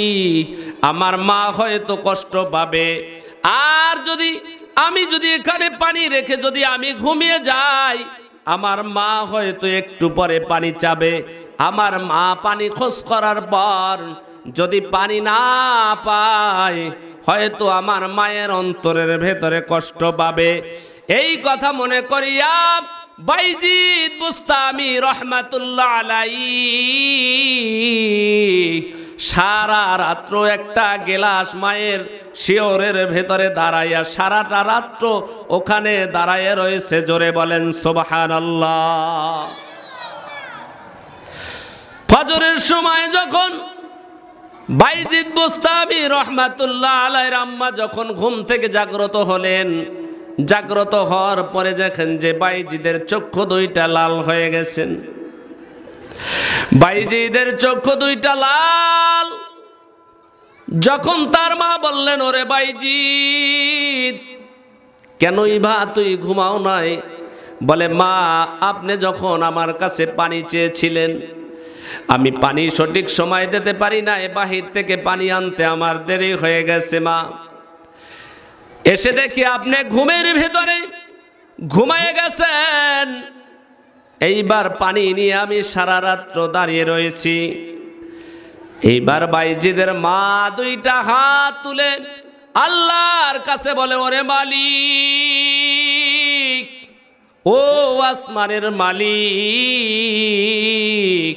আমার মা হয়তো কষ্ট পাবে আর যদি আমি যদি এখানে পানি রেখে যদি আমি ঘুমিয়ে যাই আমার মা হয়তো একটু পরে পানি চাবে আমার মা পানি খোঁজ করার পর যদি পানি না পায় হয়তো আমার মায়ের অন্তরের ভেতরে কষ্ট পাবে এই কথা মনে করিয়া বাইজিদ বুস্তামি রহমাতুল্লাহ আলাই সারা রাত্র একটা গেলাস মায়ের শিওরের ভেতরে দাঁড়াইয়া সারাটা রাত্র ওখানে দাঁড়াইয়া রয়েছে জোরে বলেন সোবাহান আল্লাহ ফজরের সময় যখন বাইজিদ বুস্তাবি রহমাতুল্লাহ আলাইর আম্মা যখন ঘুম থেকে জাগ্রত হলেন জাগ্রত হওয়ার পরে দেখেন যে বাইজিদের চক্ষু দুইটা লাল হয়ে গেছেন বাইজিদের চক্ষু দুইটা লাল যখন তার মা বললেন ওরে বাইজিদ কেনই বা তুই ঘুমাও নাই বলে মা আপনি যখন আমার কাছে পানি চেয়েছিলেন আমি পানি সঠিক সময় দিতে পারি না এ বাহির থেকে পানি আনতে আমার দেরি হয়ে গেছে মা এসে দেখি আপনি ঘুমের ভেতরে ঘুমায় গেছেন এইবার পানি নিয়ে আমি সারা রাত্র দাঁড়িয়ে রয়েছি এইবার বাইজিদের মা দুইটা হাত তুলে আল্লাহর কাছে বলে ওরে মালিক ও আসমানের মালিক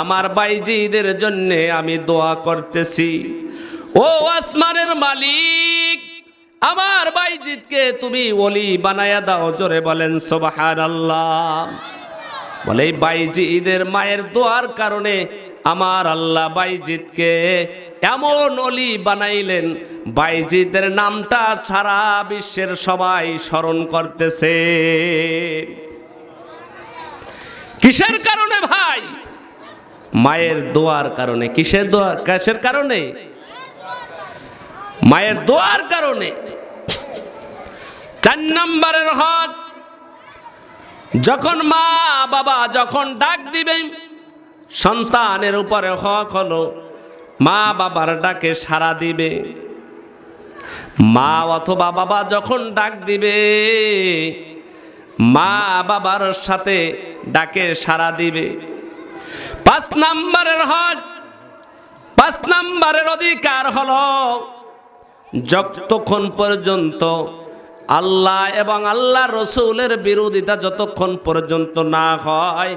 আমার বাইজিদের জন্য আমি দোয়া করতেছি ও আসমানের মালিক আমার বাইজিদকে তুমি ওলি বানায়া দাও জোরে বলেন সোবাহার আল্লাহ বলে বাইজিদের মায়ের দোয়ার কারণে আমার আল্লাহ বাইজিদকে এমন অলি বানাইলেন বাইজিদের নামটা সারা বিশ্বের সবাই স্মরণ করতেছে কিসের কারণে ভাই মায়ের দোয়ার কারণে কিসের দোয়া কাশের কারণে মায়ের দোয়ার কারণে চার নম্বরের হক যখন মা বাবা যখন ডাক দিবেন সন্তানের উপরে হক হলো মা বাবার ডাকে সাড়া দিবে মা অথবা বাবা যখন ডাক দিবে মা বাবার সাথে ডাকে সাড়া দিবে পাঁচ নাম্বারের হজ পাঁচ নাম্বারের অধিকার হল যতক্ষণ পর্যন্ত আল্লাহ এবং আল্লাহ রসুলের বিরোধিতা যতক্ষণ পর্যন্ত না হয়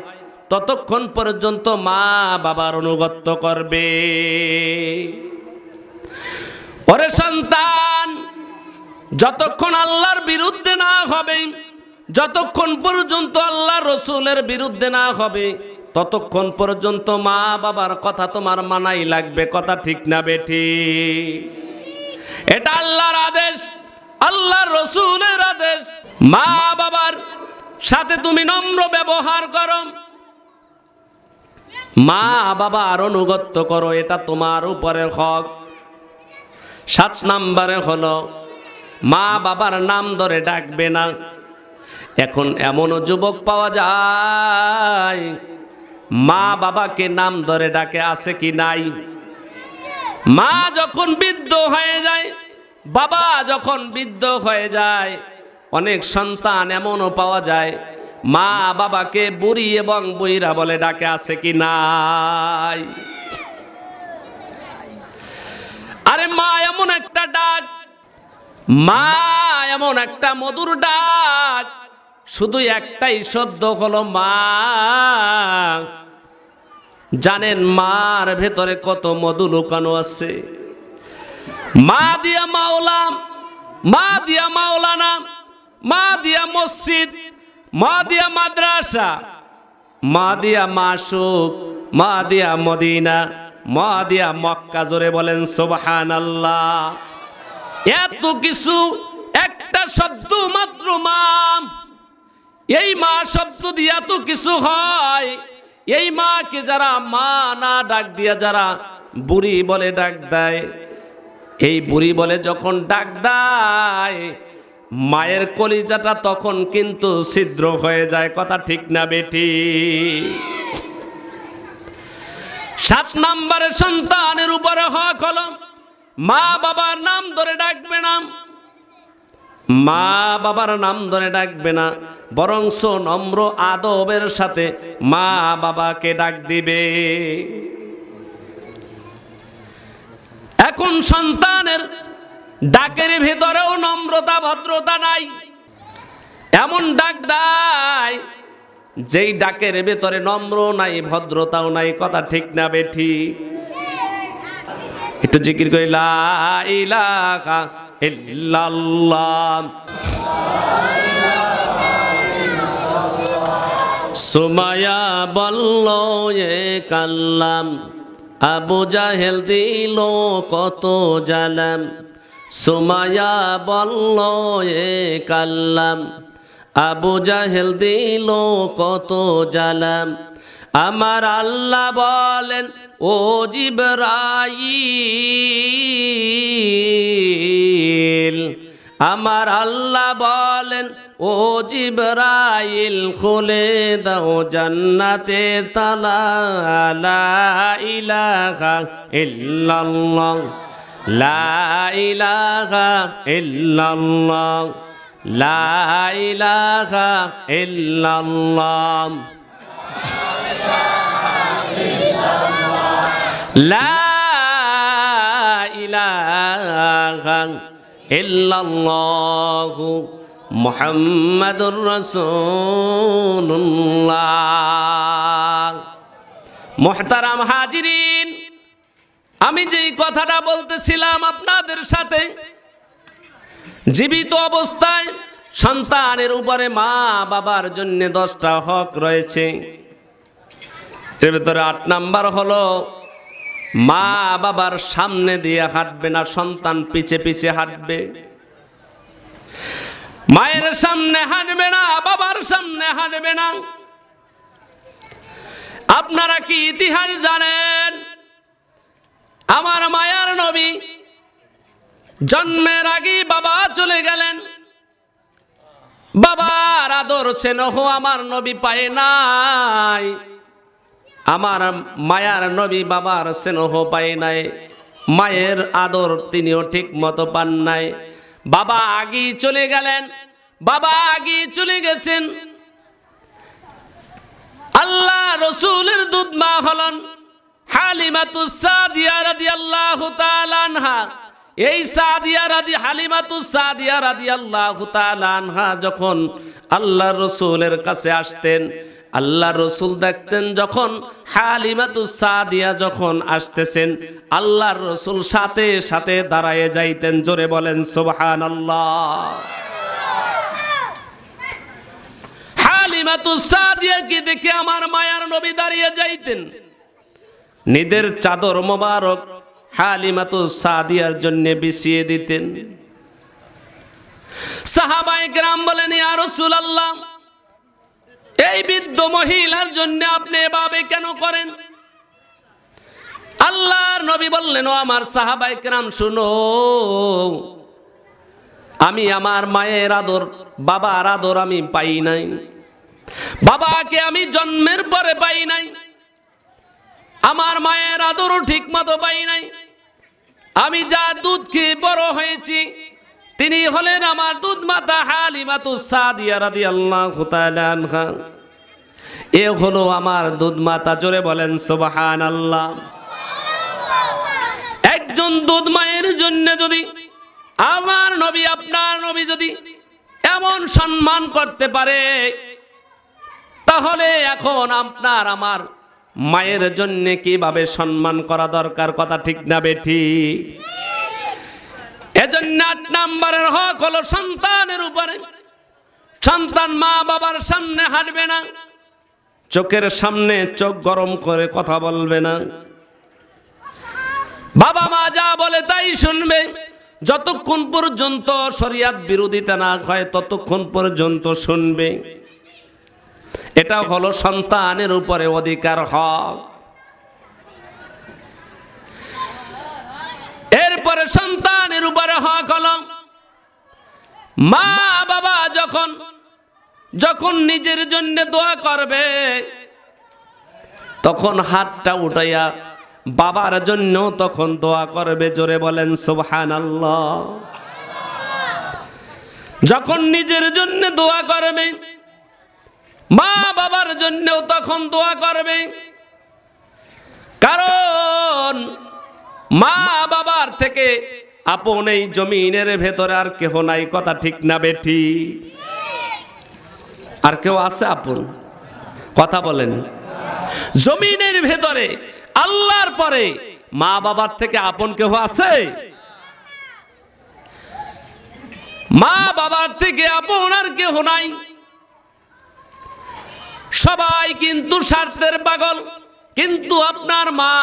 ততক্ষণ পর্যন্ত মা বাবার অনুগত্য করবে ওরে সন্তান যতক্ষণ আল্লাহর বিরুদ্ধে না হবে যতক্ষণ পর্যন্ত আল্লাহ রসুলের বিরুদ্ধে না হবে ততক্ষণ পর্যন্ত মা বাবার কথা তোমার মানাই লাগবে কথা ঠিক না বেঠি এটা আল্লাহর আদেশ আল্লাহর রসুলের আদেশ মা বাবার সাথে তুমি নম্র ব্যবহার করো মা বাবার অনুগত্য করো এটা তোমার উপরে হক সাত নাম্বারে হলো মা বাবার নাম ধরে ডাকবে না এখন এমনও যুবক পাওয়া যায় মা বাবাকে নাম ধরে ডাকে আছে কি নাই মা যখন বৃদ্ধ হয়ে যায় বাবা যখন বৃদ্ধ হয়ে যায় অনেক সন্তান এমনও পাওয়া যায় মা বাবাকে বুড়ি এবং বুইরা বলে ডাকে আছে কি নাই আরে মা এমন একটা ডাক মা এমন একটা মধুর ডাক শুধু একটাই শব্দ হলো মা জানেন মার ভেতরে কত মধু লুকানো আছে মা দিয়া মাওলা মা দিয়া মাওলানা মা দিয়া মসজিদ মা দিয়া মাদ্রাসা মা দিয়া মাসুক মা দিয়া মদিনা মা দিয়া মক্কা জোরে বলেন সোবাহান আল্লাহ এত কিছু একটা শব্দ মাত্র মা এই মা শব্দ দিয়া তো কিছু হয় এই মাকে যারা মা না ডাক দিয়া যারা বুড়ি বলে ডাক দেয় এই বুড়ি বলে যখন ডাক দেয় মায়ের কলিজাটা তখন কিন্তু ছিদ্র হয়ে যায় কথা ঠিক না বেটি সাত নাম্বারের সন্তানের উপরে হক হলো মা বাবার নাম ধরে ডাকবে না মা বাবার নাম ধরে ডাকবে না বরংস নম্র আদবের সাথে মা বাবাকে ডাক দিবে এখন সন্তানের ডাকের ভেতরেও নম্রতা ভদ্রতা নাই এমন ডাক দেয় যেই ডাকের ভেতরে নম্র নাই ভদ্রতাও নাই কথা ঠিক না বেঠি একটু জিকির করি লা ইলাহা সুমায়া বলল এ কাল্লাম আবু জাহেল দিল কত জালাম সুমায়া বলল এ কাল্লাম আবু জাহেল দিল কত জালাম আমার আল্লাহ বলেন ও জিবরাইল আমার আল্লাহ বলেন ও জিবরাইল খুলে দাও জান্নাতে তালা লা ইলাহা ইল্লাল্লাহ লা ইলাহা ইল্লাল্লাহ লা ইলাহা ইল্লাল্লাহ লা ইলাহা ইল্লাল্লাহ লা ইলাহা ইল্লাল্লাহু হাজিরিন আমি যেই কথাটা বলতেছিলাম আপনাদের সাথে জীবিত অবস্থায় সন্তানের উপরে মা বাবার জন্য দশটা হক রয়েছে এর ভেতরে আট নাম্বার হলো মা বাবার সামনে দিয়ে হাঁটবে না সন্তান পিছে পিছে হাঁটবে মায়ের সামনে হাঁটবে না বাবার সামনে হাঁটবে না আপনারা কি ইতিহাস জানেন আমার মায়ার নবী জন্মের আগে বাবা চলে গেলেন বাবার আদর সেনহ আমার নবী পায় নাই আমার মায়ার নবী বাবার স্নেহ পায় নাই মায়ের আদর তিনিও ঠিক মতো পান নাই বাবা আগেই চলে গেলেন বাবা আগেই চলে গেছেন আল্লাহ রসুলের দুধ মা হলন এই যখন আল্লাহ রসুলের কাছে আসতেন আল্লাহ রসুল দেখতেন যখন হালিমাতু সাদিয়া যখন আসতেছেন আল্লাহর রসুল সাথে সাথে দাঁড়ায় যাইতেন জোরে বলেন সোবাহান আল্লাহ হালিমাতু সাদিয়াকে দেখে আমার মায়ার নবী দাঁড়িয়ে যাইতেন নিদের চাদর মোবারক হালিমাতু সাদিয়ার জন্য বিছিয়ে দিতেন সাহাবাই গ্রাম বলেন ইয়া আল্লাহ এই বৃদ্ধ মহিলার জন্য আপনি এভাবে কেন করেন আল্লাহর নবী বললেন ও আমার সাহাবাই কেরাম শুনো আমি আমার মায়ের আদর বাবার আদর আমি পাই নাই বাবাকে আমি জন্মের পরে পাই নাই আমার মায়ের আদরও ঠিক মতো পাই নাই আমি যা দুধ খেয়ে বড় হয়েছি তিনি হলেন আমার দুধ মাতা হালিমাতু সাদিয়া রাদিয়াল্লাহু এ হলো আমার দুধ মাতা জোরে বলেন আল্লাহ একজন দুধ মায়ের জন্য যদি আমার নবী আপনার নবী যদি এমন সম্মান করতে পারে তাহলে এখন আপনার আমার মায়ের জন্যে কিভাবে সম্মান করা দরকার কথা ঠিক না বেঠিক এজন্য আট নাম্বারের হক হলো সন্তানের উপরে সন্তান মা বাবার সামনে হাঁটবে না চোখের সামনে চোখ গরম করে কথা বলবে না বাবা মা যা বলে তাই শুনবে যতক্ষণ পর্যন্ত শরিয়াত বিরোধিতা না হয় ততক্ষণ পর্যন্ত শুনবে এটা হলো সন্তানের উপরে অধিকার হক এরপরে সন্তান উপরে হক হলো মা বাবা যখন যখন নিজের জন্য দোয়া করবে তখন হাতটা উঠাইয়া বাবার জন্য তখন দোয়া করবে জোরে বলেন সুবহান আল্লাহ যখন নিজের জন্য দোয়া করবে মা বাবার জন্যও তখন দোয়া করবে কারণ মা বাবার থেকে আপন এই জমিনের ভেতরে আর কেহ নাই কথা ঠিক না বেঠি আর কেউ আছে আপন কথা বলেন জমিনের ভেতরে আল্লাহর পরে মা বাবার থেকে আপন কেহ আছে মা বাবার থেকে আপন আর কেহ নাই সবাই কিন্তু স্বার্থের পাগল কিন্তু আপনার মা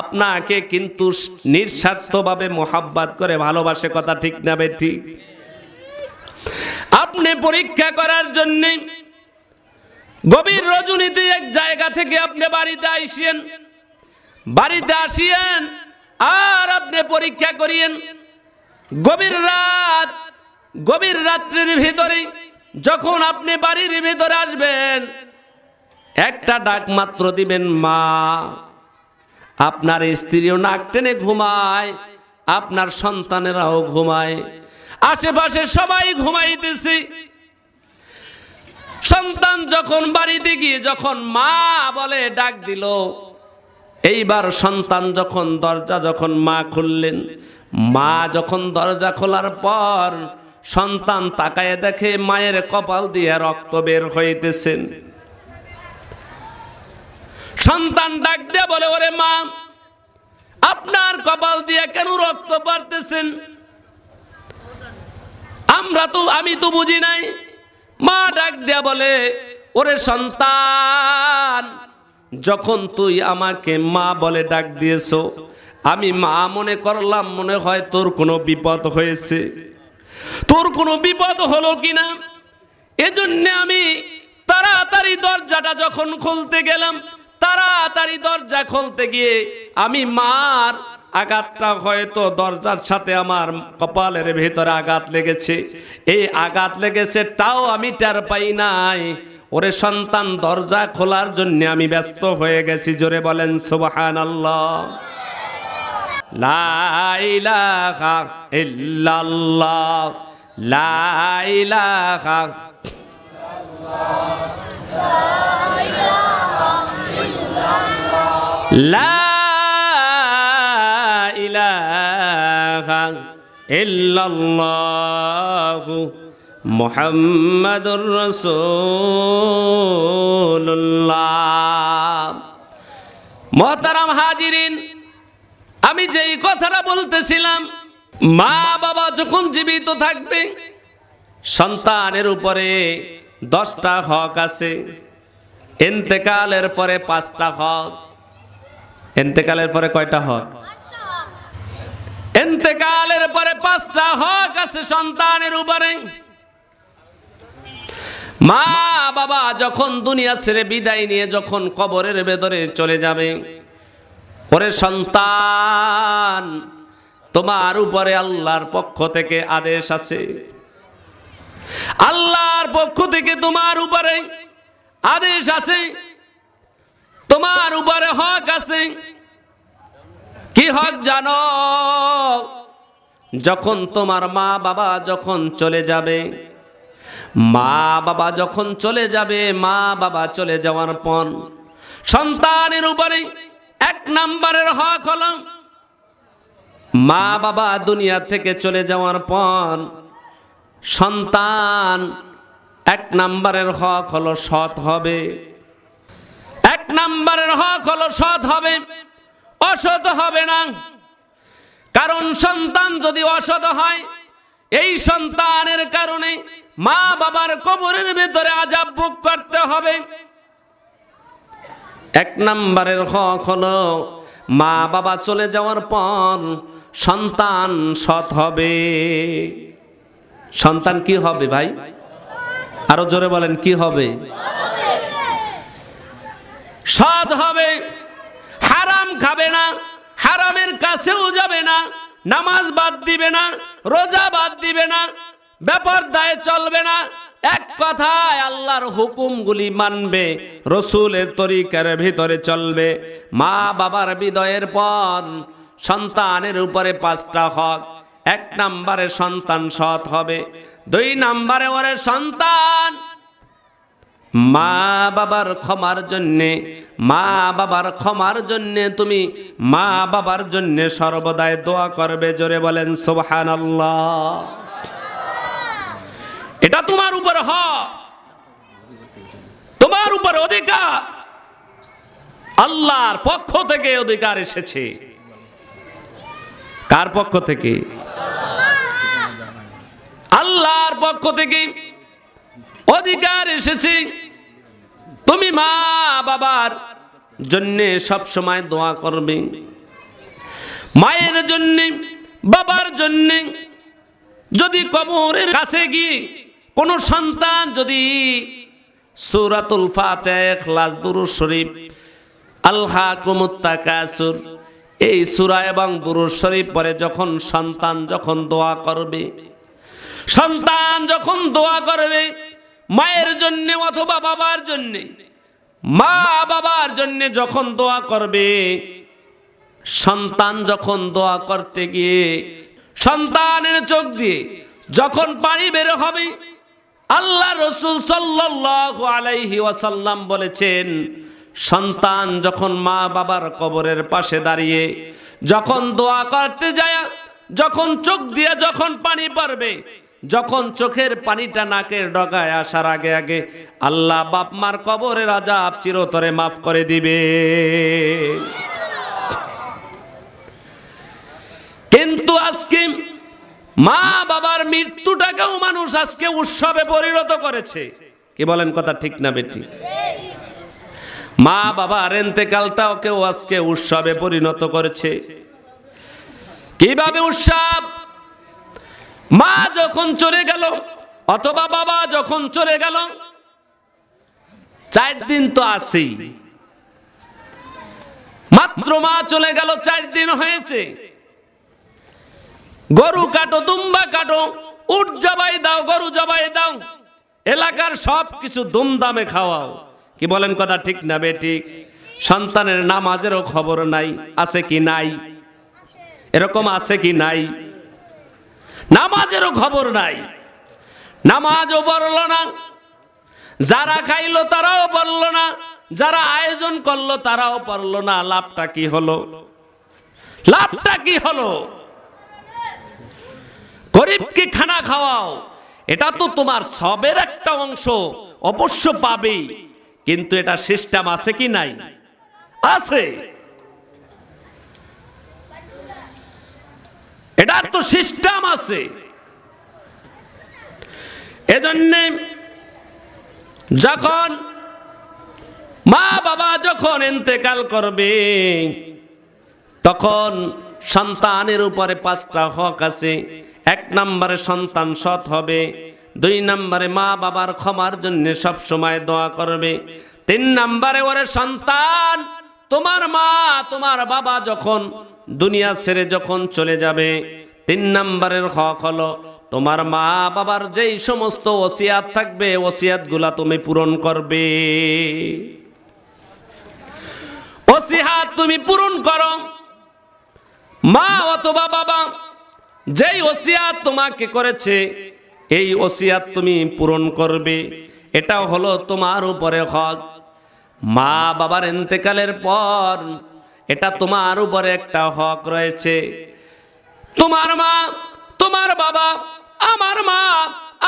আপনাকে কিন্তু নিঃস্বার্থভাবে মোহাব্বাত করে ভালোবাসে কথা ঠিক না বেটি আপনি পরীক্ষা করার জন্যে গভীর রজনীতে এক জায়গা থেকে আপনি বাড়িতে আইসিয়েন বাড়িতে আসিয়েন আর আপনি পরীক্ষা করিয়েন গভীর রাত গভীর রাত্রির ভিতরে যখন আপনি বাড়ির ভিতরে আসবেন একটা ডাক মাত্র দিবেন মা আপনার স্ত্রীও নাক টেনে ঘুমায় আপনার সন্তানেরাও ঘুমায় আশেপাশে সবাই ঘুমাইতেছি সন্তান যখন বাড়িতে গিয়ে যখন মা বলে ডাক দিল এইবার সন্তান যখন দরজা যখন মা খুললেন মা যখন দরজা খোলার পর সন্তান তাকায় দেখে মায়ের কপাল দিয়ে রক্ত বের হইতেছেন সন্তান ডাক দিয়ে বলে ওরে মা আপনার কপাল দিয়ে কেন রক্ত পারতেছেন আমরা তো আমি তো বুঝি নাই মা ডাক দেয়া বলে ওরে সন্তান যখন তুই আমাকে মা বলে ডাক দিয়েছ আমি মা মনে করলাম মনে হয় তোর কোনো বিপদ হয়েছে তোর কোনো বিপদ হলো কিনা এজন্য আমি তাড়াতাড়ি দরজাটা যখন খুলতে গেলাম তাড়াতাড়ি দরজা খুলতে গিয়ে আমি মার আঘাতটা হয়তো দরজার সাথে আমার কপালের ভেতরে আঘাত লেগেছে এই আঘাত লেগেছে তাও আমি টের পাই নাই ওরে সন্তান দরজা খোলার জন্য আমি ব্যস্ত হয়ে গেছি জোরে বলেন সুবাহান আল্লাহ লাইলাহা ইল্লাল্লাহ লাইলাহা ইল্লাল্লাহ লা ইলাহা ইল্লাল্লাহু মুহাম্মাদুর মহতারাম হাজিরিন আমি যেই কথাটা বলতেছিলাম মা বাবা যখন জীবিত থাকবে সন্তানের উপরে দশটা হক আছে এতেকালের পরে পাঁচটা হক এন্তেকালের পরে কয়টা হক এন্তেকালের পরে পাঁচটা হক আছে সন্তানের উপরে মা বাবা যখন দুনিয়া ছেড়ে বিদায় নিয়ে যখন কবরের ভেতরে চলে যাবে ওরে সন্তান তোমার উপরে আল্লাহর পক্ষ থেকে আদেশ আছে আল্লাহর পক্ষ থেকে তোমার উপরে আদেশ আছে তোমার উপরে হক আছে কি হক জানো যখন তোমার মা বাবা যখন চলে যাবে মা বাবা যখন চলে যাবে মা বাবা চলে যাওয়ার পর সন্তানের উপরে এক নাম্বারের হক হলো মা বাবা দুনিয়া থেকে চলে যাওয়ার পর সন্তান এক নাম্বারের হক হলো সৎ হবে নাম্বারের হক হলো সৎ হবে অসৎ হবে না কারণ সন্তান যদি অসৎ হয় এই সন্তানের কারণে মা বাবার কোমরের ভিতরে আজাব ভোগ করতে হবে এক নাম্বারের হক হলো মা বাবা চলে যাওয়ার পর সন্তান সৎ হবে সন্তান কি হবে ভাই আরো জোরে বলেন কি হবে সৎ হবে হারাম খাবে না হারামের কাছেও যাবে না নামাজ বাদ দিবে না রোজা বাদ দিবে না ব্যাপার দায়ে চলবে না এক কথায় আল্লাহর হুকুমগুলি মানবে রসুলের তরিকার ভিতরে চলবে মা বাবার বিদয়ের পদ সন্তানের উপরে পাঁচটা হক এক নাম্বারে সন্তান সৎ হবে দুই নাম্বারে ওরে সন্তান মা বাবার ক্ষমার জন্যে মা বাবার ক্ষমার জন্যে তুমি মা বাবার জন্যে সর্বদাই দোয়া করবে জোরে বলেন সোহান এটা তোমার উপর হ তোমার উপর অধিকার আল্লাহর পক্ষ থেকে অধিকার এসেছে কার পক্ষ থেকে আল্লাহর পক্ষ থেকে অধিকার এসেছে তুমি মা বাবার জন্যে সবসময় দোয়া করবে মায়ের জন্যে বাবার জন্যে যদি কবরের কাছে গিয়ে কোনো সন্তান যদি সুরাতুল ফাতেখলাস দুরুজ শরীফ আল্লাহ কুমুত্তাকাসুর এই সুরা এবং দুরুজ শরীফ পরে যখন সন্তান যখন দোয়া করবে সন্তান যখন দোয়া করবে মায়ের জন্যে অথবা বাবার জন্যে মা বাবার জন্যে যখন দোয়া করবে সন্তান যখন দোয়া করতে গিয়ে সন্তানের চোখ দিয়ে যখন পানি বের হবে আল্লাহ রসুল সাল্লাহ আলাইহি ওয়াসাল্লাম বলেছেন সন্তান যখন মা বাবার কবরের পাশে দাঁড়িয়ে যখন দোয়া করতে যায় যখন চোখ দিয়ে যখন পানি পড়বে যখন চোখের পানিটা নাকের ডগায় আসার আগে আগে আল্লাহ বাপ মার রাজা চিরতরে মাফ করে দিবে কিন্তু আজকে মা বাবার মৃত্যুটাকেও মানুষ আজকে উৎসবে পরিণত করেছে কি বলেন কথা ঠিক না বেটি মা বাবার এতেকালটাও কেউ আজকে উৎসবে পরিণত করেছে কিভাবে উৎসব মা যখন চলে গেল অথবা বাবা যখন চলে গেল চার দিন তো আসি মাত্র মা চলে গেল চার দিন হয়েছে গরু কাটো দুম্বা কাটো উট জবাই দাও গরু জবাই দাও এলাকার সব কিছু দুমদামে খাওয়াও কি বলেন কথা ঠিক না বেটি সন্তানের নামাজেরও খবর নাই আছে কি নাই এরকম আছে কি নাই নামাজেরও খবর নাই নামাজও বলল না যারা খাইলো তারাও বলল না যারা আয়োজন করলো তারাও পারল না লাভটা কি হলো লাভটা কি হলো গরিবকে খানা খাওয়াও এটা তো তোমার সবের একটা অংশ অবশ্য পাবেই কিন্তু এটা সিস্টেম আছে কি নাই আছে এটার তো সিস্টেম আছে এজন্য যখন মা বাবা যখন ইন্তেকাল করবে তখন সন্তানের উপরে পাঁচটা হক আছে এক নম্বরে সন্তান সৎ হবে দুই নম্বরে মা বাবার ক্ষমার জন্য সব সময় দোয়া করবে তিন নম্বরে ওরে সন্তান তোমার মা তোমার বাবা যখন দুনিয়া ছেড়ে যখন চলে যাবে তিন নম্বরের হক হলো তোমার মা বাবার যেই সমস্ত ওসিয়াত থাকবে গুলা তুমি পূরণ করবে ওসিহাত তুমি পূরণ করো মা অথবা বাবা যেই ওসিয়াত তোমাকে করেছে এই ওসিয়াত তুমি পূরণ করবে এটাও হলো তোমার উপরে হক মা বাবার এতেকালের পর এটা তোমার উপরে একটা হক রয়েছে তোমার মা তোমার বাবা আমার মা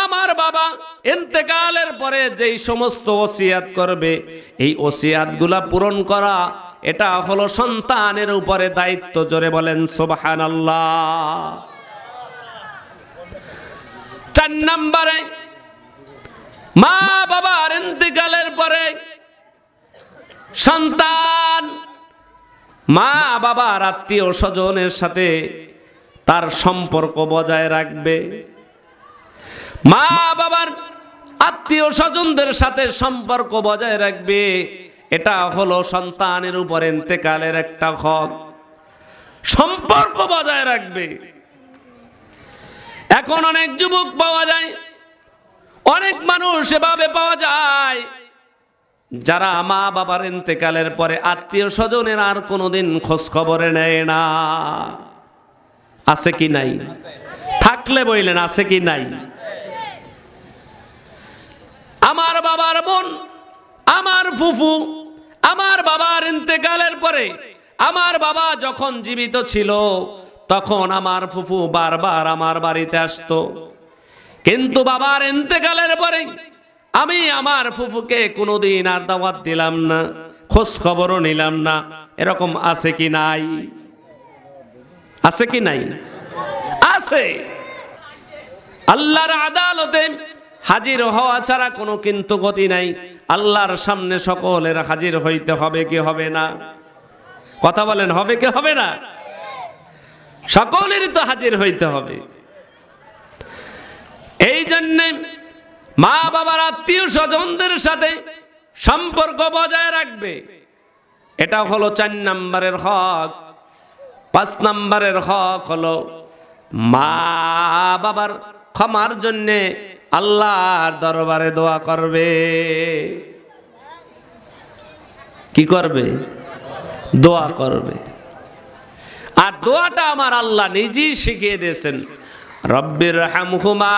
আমার বাবা এতেকালের পরে যেই সমস্ত ওসিয়াত করবে এই গুলা পূরণ করা এটা হলো সন্তানের উপরে দায়িত্ব জোরে বলেন সোবাহান আল্লাহ চার নম্বরে মা বাবার এতেকালের পরে সন্তান মা বাবা আত্মীয় স্বজনের সাথে তার সম্পর্ক বজায় রাখবে মা বাবার আত্মীয় স্বজনদের সাথে সম্পর্ক বজায় রাখবে এটা হলো সন্তানের উপর এতেকালের একটা হক সম্পর্ক বজায় রাখবে এখন অনেক যুবক পাওয়া যায় অনেক মানুষ এভাবে পাওয়া যায় যারা মা বাবার ইন্তেকালের পরে আত্মীয় স্বজনের আর কোনোদিন খোঁজ খবরে নেয় না আছে কি নাই থাকলে বইলেন আছে কি নাই আমার বাবার বোন আমার ফুফু আমার বাবার ইন্তেকালের পরে আমার বাবা যখন জীবিত ছিল তখন আমার ফুফু বারবার আমার বাড়িতে আসতো কিন্তু বাবার ইন্তেকালের পরে আমি আমার ফুফুকে কোনোদিন আর দাওয়াত দিলাম না খোঁজ খবরও নিলাম না এরকম আছে কি নাই আছে কি নাই আছে আল্লাহর আদালতে হাজির হওয়া ছাড়া কোনো কিন্তু গতি নাই আল্লাহর সামনে সকলের হাজির হইতে হবে কি হবে না কথা বলেন হবে কি হবে না সকলেরই তো হাজির হইতে হবে এই জন্যে মা বাবার আত্মীয় স্বজনদের সাথে সম্পর্ক বজায় রাখবে এটা হলো চার নাম্বারের হক পাঁচ নাম্বারের হক হলো মা বাবার ক্ষমার জন্যে আল্লাহর দরবারে দোয়া করবে কি করবে দোয়া করবে আর দোয়াটা আমার আল্লাহ নিজেই শিখিয়ে দিয়েছেন রব্বির হামহুমা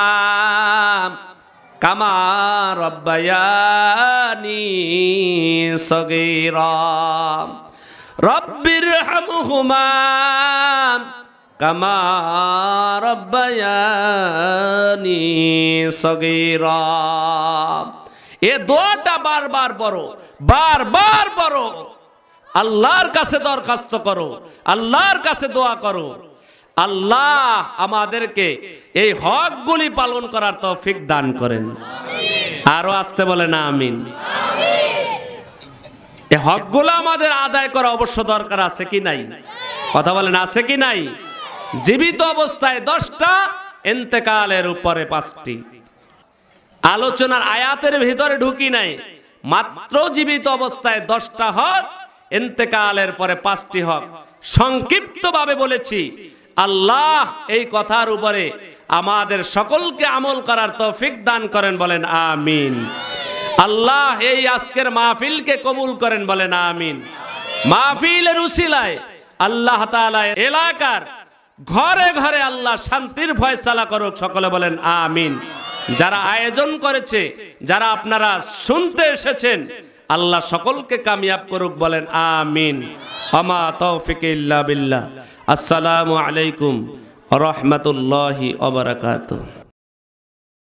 কামা রব্বায়ানি সগীরা রব্বির হামহুমা কামা রব্বায়ানি সগীরা এ দোয়াটা বারবার পড়ো বারবার পড়ো আল্লাহর কাছে দরখাস্ত করো আল্লাহর কাছে দোয়া করো আল্লাহ আমাদেরকে এই হকগুলি পালন করার তৌফিক দান করেন আরো আসতে বলে না আমিন এই হকগুলো আমাদের আদায় করা অবশ্য দরকার আছে কি নাই কথা বলেন আছে কি নাই জীবিত অবস্থায় দশটা এতেকালের উপরে পাঁচটি আলোচনার আয়াতের ভিতরে ঢুকি নাই মাত্র জীবিত অবস্থায় দশটা হক এতেকালের পরে পাঁচটি হক সংক্ষিপ্তভাবে বলেছি আল্লাহ এই কথার উপরে আমাদের সকলকে আমল করার তৌফিক দান করেন বলেন আমিন আল্লাহ এই আজকের মাহফিলকে কবুল করেন বলেন আমিন মাহফিলের উসিলায় আল্লাহ তাআলা এলাকার ঘরে ঘরে আল্লাহ শান্তির ফয়সালা করুক সকলে বলেন আমিন যারা আয়োজন করেছে যারা আপনারা শুনতে এসেছেন আল্লাহ সকলকে কামিয়াব করুক বলেন আমিন আমা তৌফিক ইল্লা বিল্লাহ আসসালামু আলাইকুম রহমতুল্লাহি অবরাকাত